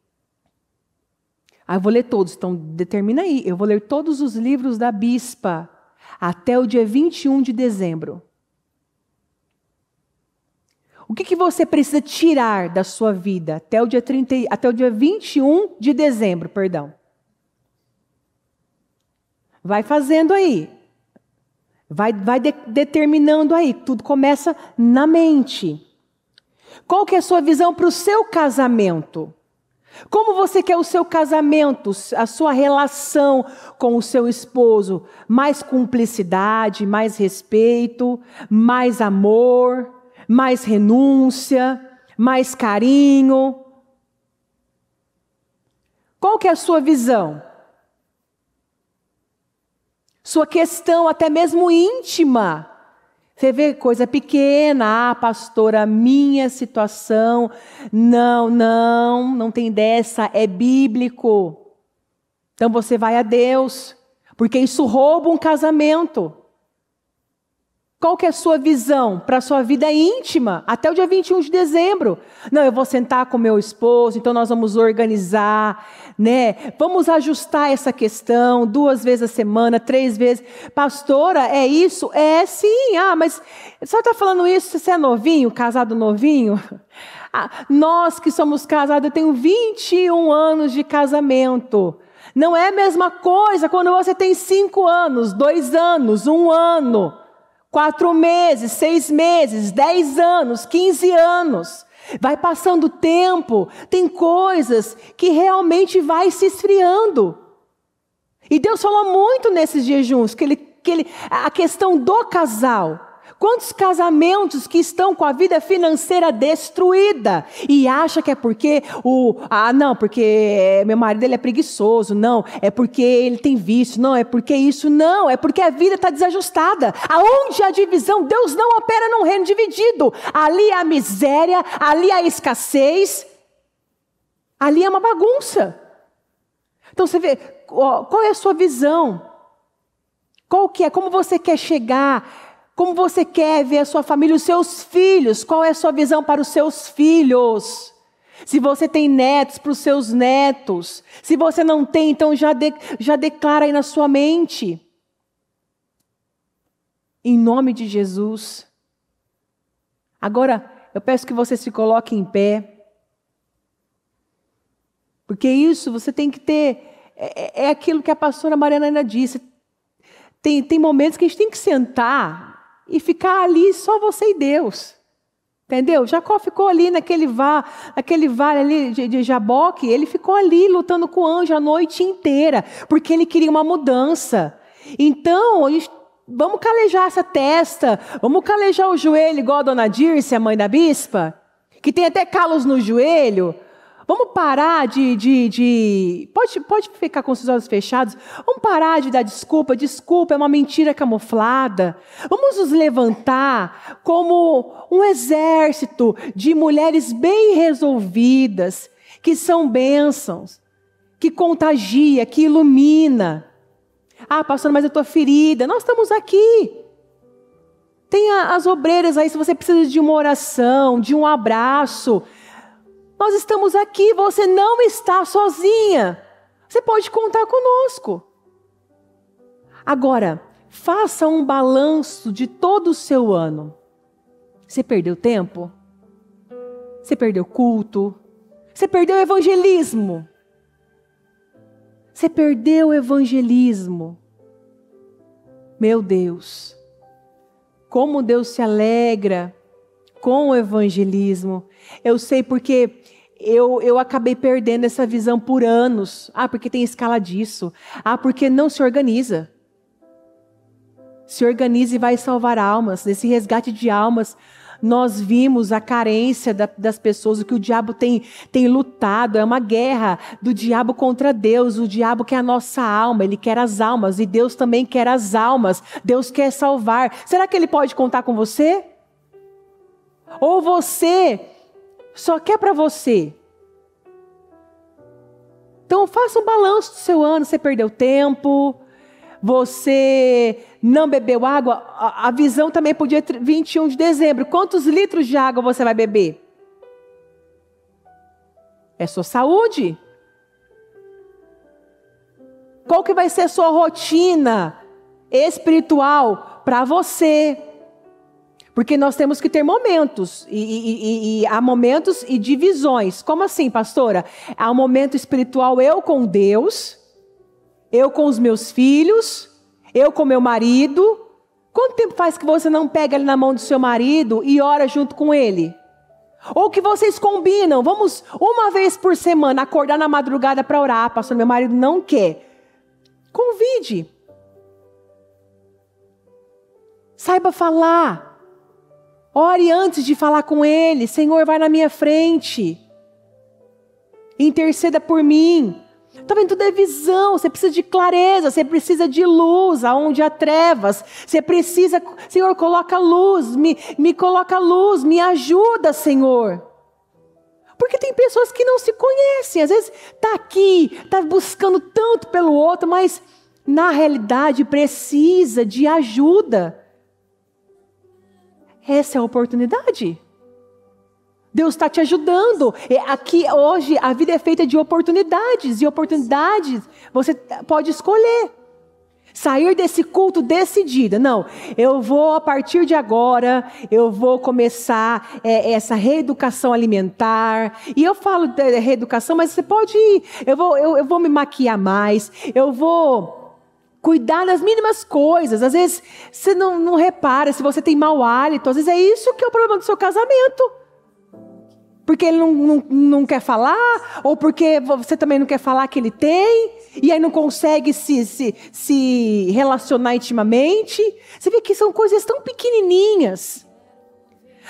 Ah, eu vou ler todos, então determina aí. Eu vou ler todos os livros da Bispa até o dia 21 de dezembro. O que, que você precisa tirar da sua vida até o dia 30, até o dia 21 de dezembro, perdão? Vai fazendo aí. Vai, vai de, determinando aí. Tudo começa na mente. Qual que é a sua visão para o seu casamento? Como você quer o seu casamento, a sua relação com o seu esposo? Mais cumplicidade, mais respeito, mais amor? mais renúncia, mais carinho. Qual que é a sua visão? Sua questão até mesmo íntima. Você vê coisa pequena, ah, pastora, minha situação. Não, não, não tem dessa, é bíblico. Então você vai a Deus, porque isso rouba um casamento. Qual que é a sua visão para a sua vida íntima até o dia 21 de dezembro? Não, eu vou sentar com meu esposo, então nós vamos organizar, né? Vamos ajustar essa questão duas vezes a semana, três vezes. Pastora, é isso? É sim. Ah, mas só está falando isso, você é novinho, casado novinho? Ah, nós que somos casados, eu tenho 21 anos de casamento. Não é a mesma coisa quando você tem cinco anos, dois anos, um ano quatro meses, seis meses, dez anos, quinze anos. Vai passando tempo, tem coisas que realmente vai se esfriando. E Deus falou muito nesses jejuns, que ele, que ele, a questão do casal. Quantos casamentos que estão com a vida financeira destruída e acha que é porque o ah não, porque meu marido ele é preguiçoso, não, é porque ele tem vício, não, é porque isso, não, é porque a vida está desajustada. Aonde a divisão, Deus não opera num reino dividido. Ali há é miséria, ali há é escassez, ali é uma bagunça. Então você vê, qual é a sua visão? Qual que é? Como você quer chegar? Como você quer ver a sua família, os seus filhos? Qual é a sua visão para os seus filhos? Se você tem netos, para os seus netos. Se você não tem, então já, de, já declara aí na sua mente. Em nome de Jesus. Agora, eu peço que você se coloque em pé. Porque isso você tem que ter. É, é, é aquilo que a pastora Mariana ainda disse. Tem, tem momentos que a gente tem que sentar e ficar ali só você e Deus. Entendeu? Jacó ficou ali naquele, va, aquele vale ali de, de Jaboque, ele ficou ali lutando com o anjo a noite inteira, porque ele queria uma mudança. Então, gente, vamos calejar essa testa, vamos calejar o joelho, igual a dona Dirce, a mãe da bispa, que tem até calos no joelho, Vamos parar de. de, de... Pode, pode ficar com seus olhos fechados. Vamos parar de dar desculpa. Desculpa é uma mentira camuflada. Vamos nos levantar como um exército de mulheres bem resolvidas, que são bênçãos, que contagia, que ilumina. Ah, pastor, mas eu estou ferida. Nós estamos aqui. Tem as obreiras aí, se você precisa de uma oração, de um abraço, nós estamos aqui, você não está sozinha. Você pode contar conosco. Agora, faça um balanço de todo o seu ano. Você perdeu tempo? Você perdeu culto? Você perdeu evangelismo? Você perdeu evangelismo. Meu Deus, como Deus se alegra com o evangelismo. Eu sei porque eu, eu acabei perdendo essa visão por anos. Ah, porque tem escala disso. Ah, porque não se organiza. Se organize e vai salvar almas. Nesse resgate de almas, nós vimos a carência da, das pessoas, o que o diabo tem, tem lutado. É uma guerra do diabo contra Deus. O diabo quer a nossa alma, ele quer as almas. E Deus também quer as almas. Deus quer salvar. Será que ele pode contar com você? Ou você só quer para você. Então faça um balanço do seu ano, você perdeu tempo, você não bebeu água, a, visão também para o dia 21 de dezembro. Quantos litros de água você vai beber? É sua saúde? Qual que vai ser a sua rotina espiritual para você? Porque nós temos que ter momentos, e, e, e, e, há momentos e divisões. Como assim, pastora? Há um momento espiritual eu com Deus, eu com os meus filhos, eu com meu marido. Quanto tempo faz que você não pega ele na mão do seu marido e ora junto com ele? Ou que vocês combinam, vamos uma vez por semana acordar na madrugada para orar, ah, pastor, meu marido não quer. Convide. Saiba falar. Ore antes de falar com ele. Senhor, vai na minha frente. Interceda por mim. Está vendo? Tudo é visão. Você precisa de clareza, você precisa de luz, aonde há trevas. Você precisa, Senhor, coloca luz, me, me coloca luz, me ajuda, Senhor. Porque tem pessoas que não se conhecem. Às vezes está aqui, está buscando tanto pelo outro, mas na realidade precisa de ajuda. Essa é a oportunidade. Deus está te ajudando. Aqui hoje a vida é feita de oportunidades e oportunidades você pode escolher. Sair desse culto decidida. Não, eu vou a partir de agora, eu vou começar é, essa reeducação alimentar. E eu falo de reeducação, mas você pode ir. Eu vou, eu, eu vou me maquiar mais, eu vou cuidar das mínimas coisas. Às vezes você não, não repara se você tem mau hálito. Às vezes é isso que é o problema do seu casamento. Porque ele não, não, não quer falar, ou porque você também não quer falar que ele tem, e aí não consegue se, se, se relacionar intimamente. Você vê que são coisas tão pequenininhas.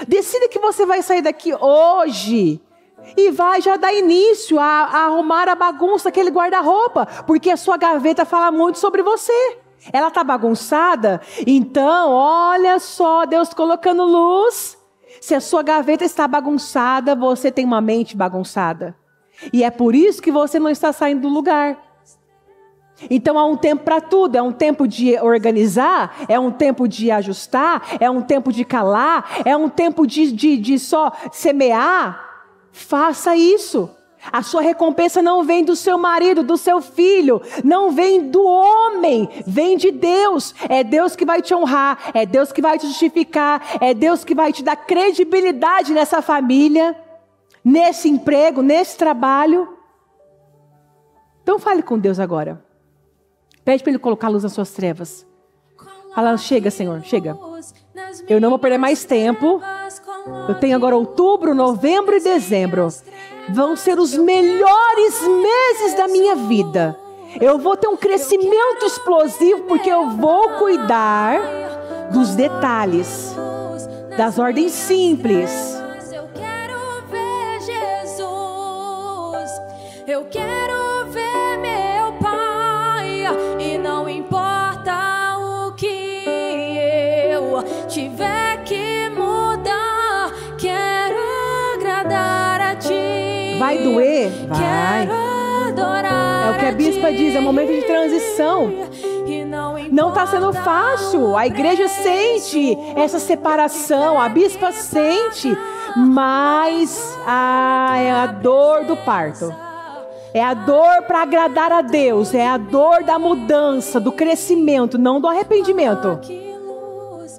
Decida que você vai sair daqui hoje e vai já dar início a, a arrumar a bagunça aquele guarda-roupa, porque a sua gaveta fala muito sobre você. Ela tá bagunçada? Então, olha só, Deus colocando luz. Se a sua gaveta está bagunçada, você tem uma mente bagunçada. E é por isso que você não está saindo do lugar. Então há um tempo para tudo, é um tempo de organizar, é um tempo de ajustar, é um tempo de calar, é um tempo de, de, de só semear, Faça isso. A sua recompensa não vem do seu marido, do seu filho, não vem do homem, vem de Deus. É Deus que vai te honrar, é Deus que vai te justificar, é Deus que vai te dar credibilidade nessa família, nesse emprego, nesse trabalho. Então fale com Deus agora. Pede para Ele colocar luz nas suas trevas. Fala, chega, Senhor, chega. Eu não vou perder mais tempo. Eu tenho agora outubro, novembro e dezembro. Vão ser os melhores meses da minha vida. Eu vou ter um crescimento explosivo porque eu vou cuidar dos detalhes, das ordens simples. Eu quero ver Jesus. Eu quero ver meu Pai e não importa o que eu tiver Vai doer? Vai. É o que a bispa diz, é um momento de transição. Não está sendo fácil. A igreja sente essa separação, a bispa sente, mas é a dor do parto. É a dor para agradar a Deus, é a dor da mudança, do crescimento, não do arrependimento.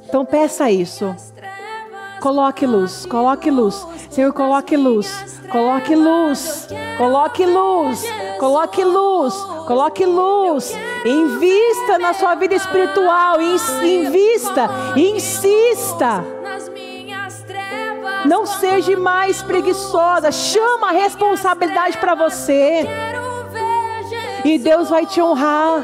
Então peça isso. Coloque luz, coloque luz. Senhor, coloque luz. Coloque luz. Coloque luz. Coloque luz. Coloque luz. Invista na sua vida espiritual. Invista. Insista. Não seja mais preguiçosa. Chama a responsabilidade para você. E Deus vai te honrar.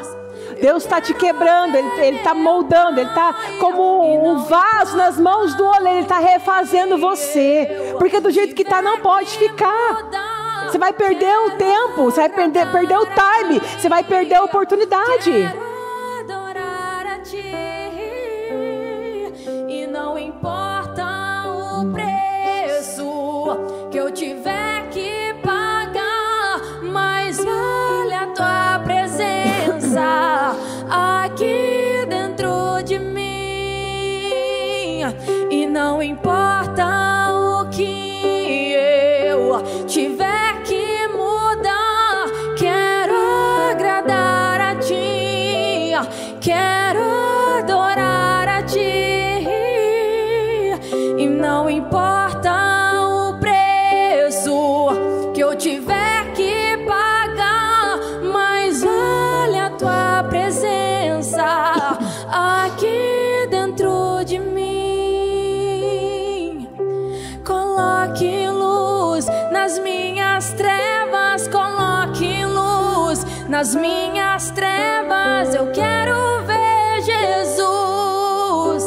Deus está te quebrando, Ele está moldando, Ele está como um vaso nas mãos do oleiro, Ele está refazendo você. Porque do jeito que está, não pode ficar. Você vai perder o tempo, você vai perder, perder o time, você vai perder a oportunidade. nas minhas trevas. Eu quero ver Jesus.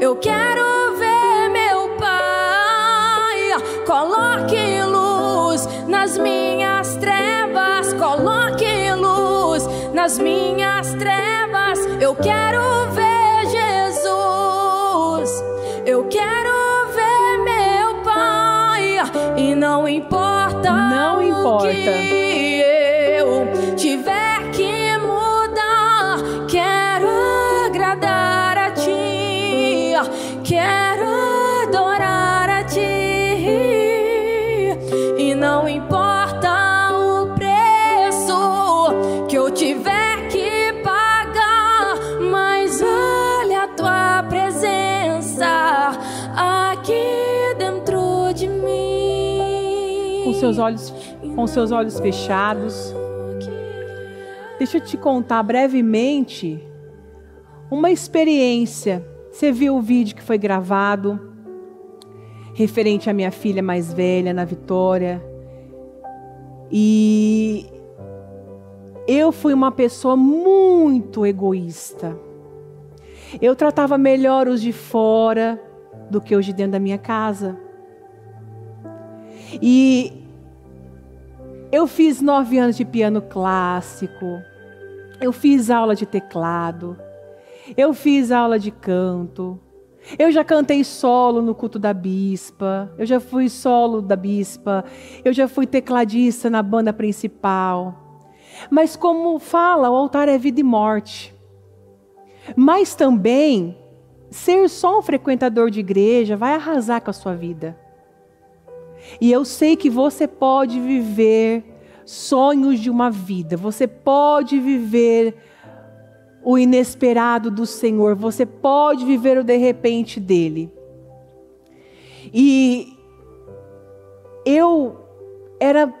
Eu quero ver meu Pai. Coloque luz nas minhas trevas. Coloque luz nas minhas trevas. Eu quero ver Jesus. Eu quero ver meu Pai. E não importa. Não importa. seus olhos, com seus olhos fechados. Deixa eu te contar brevemente uma experiência. Você viu o vídeo que foi gravado referente à minha filha mais velha, na Vitória. E eu fui uma pessoa muito egoísta. Eu tratava melhor os de fora do que os de dentro da minha casa. E eu fiz nove anos de piano clássico. Eu fiz aula de teclado. Eu fiz aula de canto. Eu já cantei solo no culto da bispa. Eu já fui solo da bispa. Eu já fui tecladista na banda principal. Mas como fala, o altar é vida e morte. Mas também ser só um frequentador de igreja vai arrasar com a sua vida. E eu sei que você pode viver sonhos de uma vida, você pode viver o inesperado do Senhor, você pode viver o de repente dele. E eu era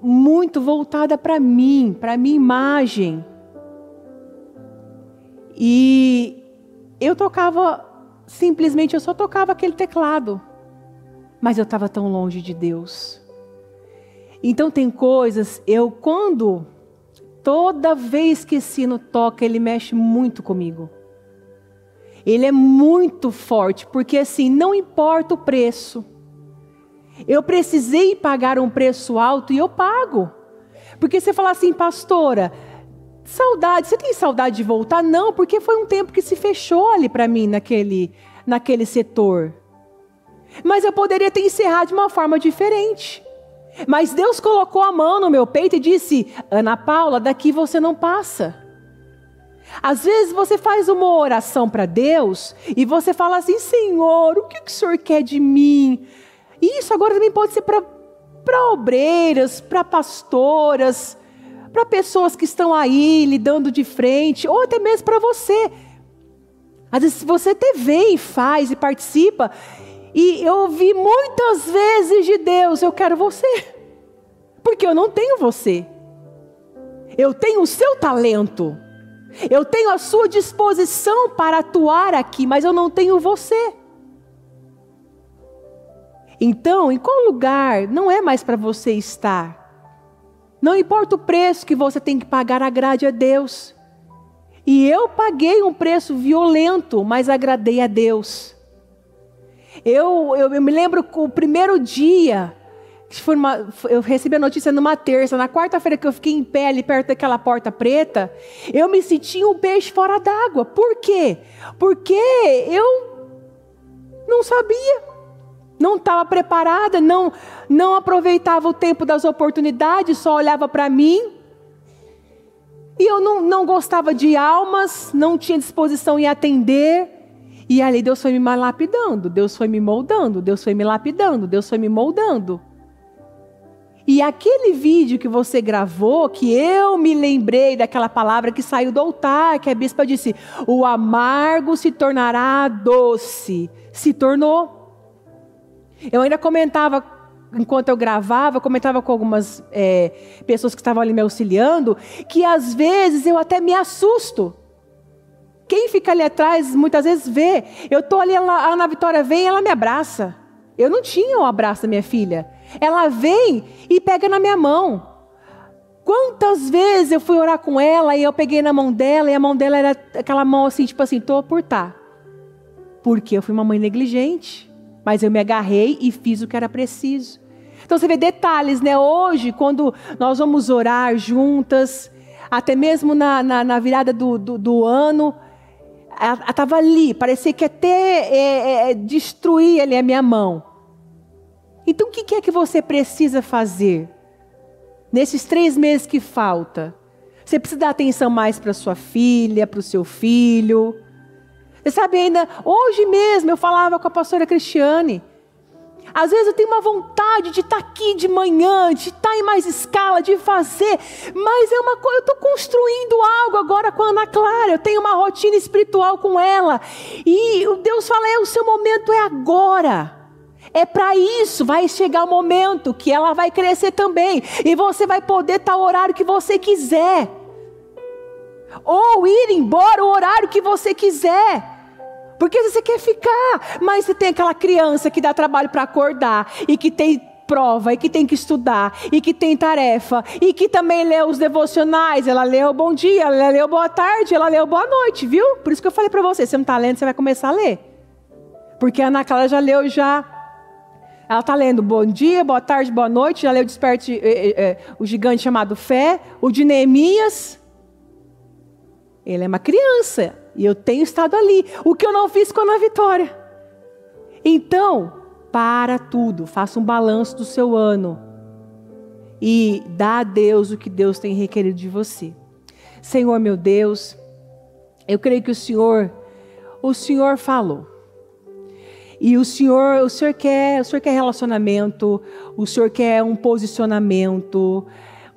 muito voltada para mim, para minha imagem. E eu tocava simplesmente eu só tocava aquele teclado mas eu estava tão longe de Deus. Então tem coisas, eu quando toda vez que esse sino toca, ele mexe muito comigo. Ele é muito forte, porque assim, não importa o preço. Eu precisei pagar um preço alto e eu pago. Porque você fala assim, pastora, saudade, você tem saudade de voltar? Não, porque foi um tempo que se fechou ali para mim naquele naquele setor. Mas eu poderia ter encerrado de uma forma diferente. Mas Deus colocou a mão no meu peito e disse: Ana Paula, daqui você não passa. Às vezes você faz uma oração para Deus e você fala assim: Senhor, o que, o Senhor quer de mim? E isso agora também pode ser para obreiras, para pastoras, para pessoas que estão aí lidando de frente, ou até mesmo para você. Às vezes você até vem, faz e participa, e eu ouvi muitas vezes de Deus: Eu quero você, porque eu não tenho você. Eu tenho o seu talento, eu tenho a sua disposição para atuar aqui, mas eu não tenho você. Então, em qual lugar não é mais para você estar? Não importa o preço que você tem que pagar, agrade a Deus. E eu paguei um preço violento, mas agradei a Deus. Eu, eu, eu me lembro o primeiro dia, foi uma, eu recebi a notícia numa terça, na quarta-feira que eu fiquei em pé ali perto daquela porta preta, eu me senti um peixe fora d'água. Por quê? Porque eu não sabia, não estava preparada, não, não aproveitava o tempo das oportunidades, só olhava para mim. E eu não, não gostava de almas, não tinha disposição em atender. E ali Deus foi me lapidando, Deus foi me moldando, Deus foi me lapidando, Deus foi me moldando. E aquele vídeo que você gravou, que eu me lembrei daquela palavra que saiu do altar, que a bispa disse: o amargo se tornará doce. Se tornou. Eu ainda comentava, enquanto eu gravava, comentava com algumas é, pessoas que estavam ali me auxiliando, que às vezes eu até me assusto. Quem fica ali atrás muitas vezes vê. Eu estou ali, ela, a Ana Vitória vem ela me abraça. Eu não tinha o um abraço da minha filha. Ela vem e pega na minha mão. Quantas vezes eu fui orar com ela e eu peguei na mão dela e a mão dela era aquela mão assim, tipo assim, tô por tá. Porque eu fui uma mãe negligente, mas eu me agarrei e fiz o que era preciso. Então você vê detalhes, né? Hoje, quando nós vamos orar juntas, até mesmo na, na, na virada do, do, do ano, estava ali, parecia que até é, é, destruir ali a minha mão. Então, o que é que você precisa fazer nesses três meses que falta? Você precisa dar atenção mais para sua filha, para o seu filho. Você sabe ainda, hoje mesmo eu falava com a pastora Cristiane. Às vezes eu tenho uma vontade de estar tá aqui de manhã, de estar tá em mais escala, de fazer, mas é uma coisa, eu estou construindo algo agora com a Ana Clara, eu tenho uma rotina espiritual com ela. E Deus fala: é, o seu momento é agora. É para isso, vai chegar o momento que ela vai crescer também. E você vai poder estar tá o horário que você quiser. Ou ir embora o horário que você quiser porque você quer ficar, mas você tem aquela criança que dá trabalho para acordar e que tem prova e que tem que estudar e que tem tarefa e que também lê os devocionais, ela leu bom dia, ela leu boa tarde, ela leu boa noite, viu? Por isso que eu falei para você, você não está lendo, você vai começar a ler. Porque a Ana Clara já leu já ela está lendo Bom Dia, Boa Tarde, Boa Noite, já leu Desperte é, é, o Gigante Chamado Fé, o de Neemias. Ele é uma criança. E eu tenho estado ali, o que eu não fiz quando a vitória. Então, para tudo, faça um balanço do seu ano e dá a Deus o que Deus tem requerido de você. Senhor meu Deus, eu creio que o Senhor, o Senhor falou. E o Senhor, o Senhor quer, o Senhor quer relacionamento, o Senhor quer um posicionamento,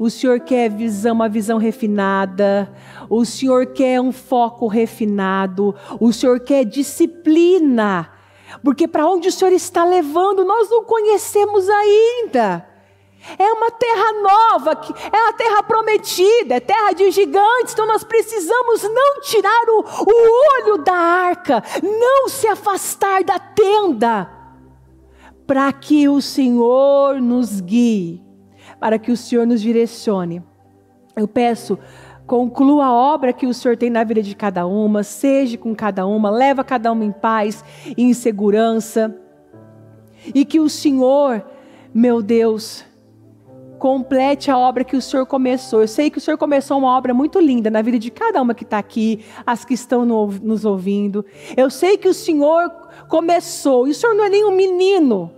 o Senhor quer visão, uma visão refinada. O Senhor quer um foco refinado. O Senhor quer disciplina. Porque para onde o Senhor está levando, nós não conhecemos ainda. É uma terra nova, é a terra prometida, é terra de gigantes. Então nós precisamos não tirar o, o olho da arca, não se afastar da tenda, para que o Senhor nos guie para que o Senhor nos direcione. Eu peço, conclua a obra que o Senhor tem na vida de cada uma, seja com cada uma, leva cada uma em paz e em segurança. E que o Senhor, meu Deus, complete a obra que o Senhor começou. Eu sei que o Senhor começou uma obra muito linda na vida de cada uma que está aqui, as que estão no, nos ouvindo. Eu sei que o Senhor começou, e o Senhor não é nem um menino.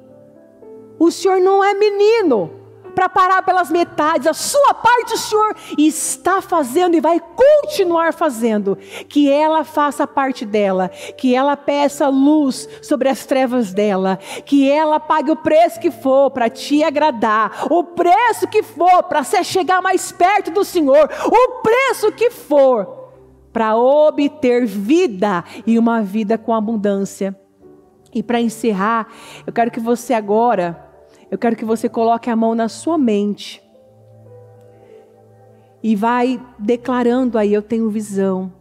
O Senhor não é menino para parar pelas metades. A sua parte o Senhor está fazendo e vai continuar fazendo. Que ela faça a parte dela, que ela peça luz sobre as trevas dela, que ela pague o preço que for para te agradar, o preço que for para se chegar mais perto do Senhor, o preço que for para obter vida e uma vida com abundância. E para encerrar, eu quero que você agora eu quero que você coloque a mão na sua mente e vai declarando aí: eu tenho visão,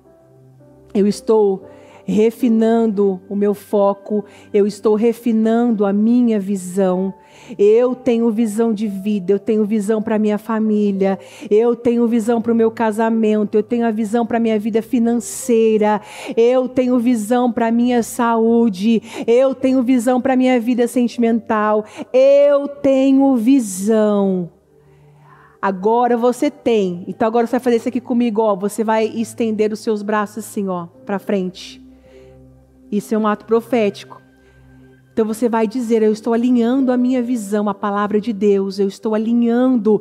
eu estou refinando o meu foco, eu estou refinando a minha visão, eu tenho visão de vida, eu tenho visão para minha família, eu tenho visão para o meu casamento, eu tenho a visão para minha vida financeira, eu tenho visão para minha saúde, eu tenho visão para minha vida sentimental, eu tenho visão. Agora você tem. Então agora você vai fazer isso aqui comigo, ó. Você vai estender os seus braços assim, ó, para frente. Isso é um ato profético. Então você vai dizer: Eu estou alinhando a minha visão, a palavra de Deus, eu estou alinhando.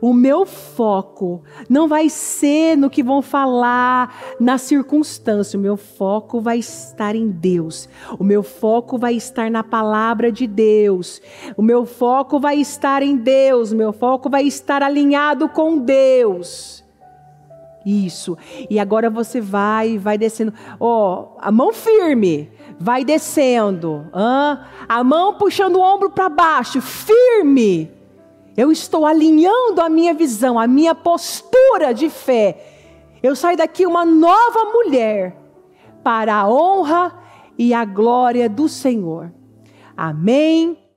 O meu foco não vai ser no que vão falar, na circunstância. O meu foco vai estar em Deus. O meu foco vai estar na palavra de Deus. O meu foco vai estar em Deus. O meu foco vai estar alinhado com Deus. Isso. E agora você vai, vai descendo. Ó, oh, a mão firme. Vai descendo. A mão puxando o ombro para baixo, firme. Eu estou alinhando a minha visão, a minha postura de fé. Eu saio daqui uma nova mulher para a honra e a glória do Senhor. Amém.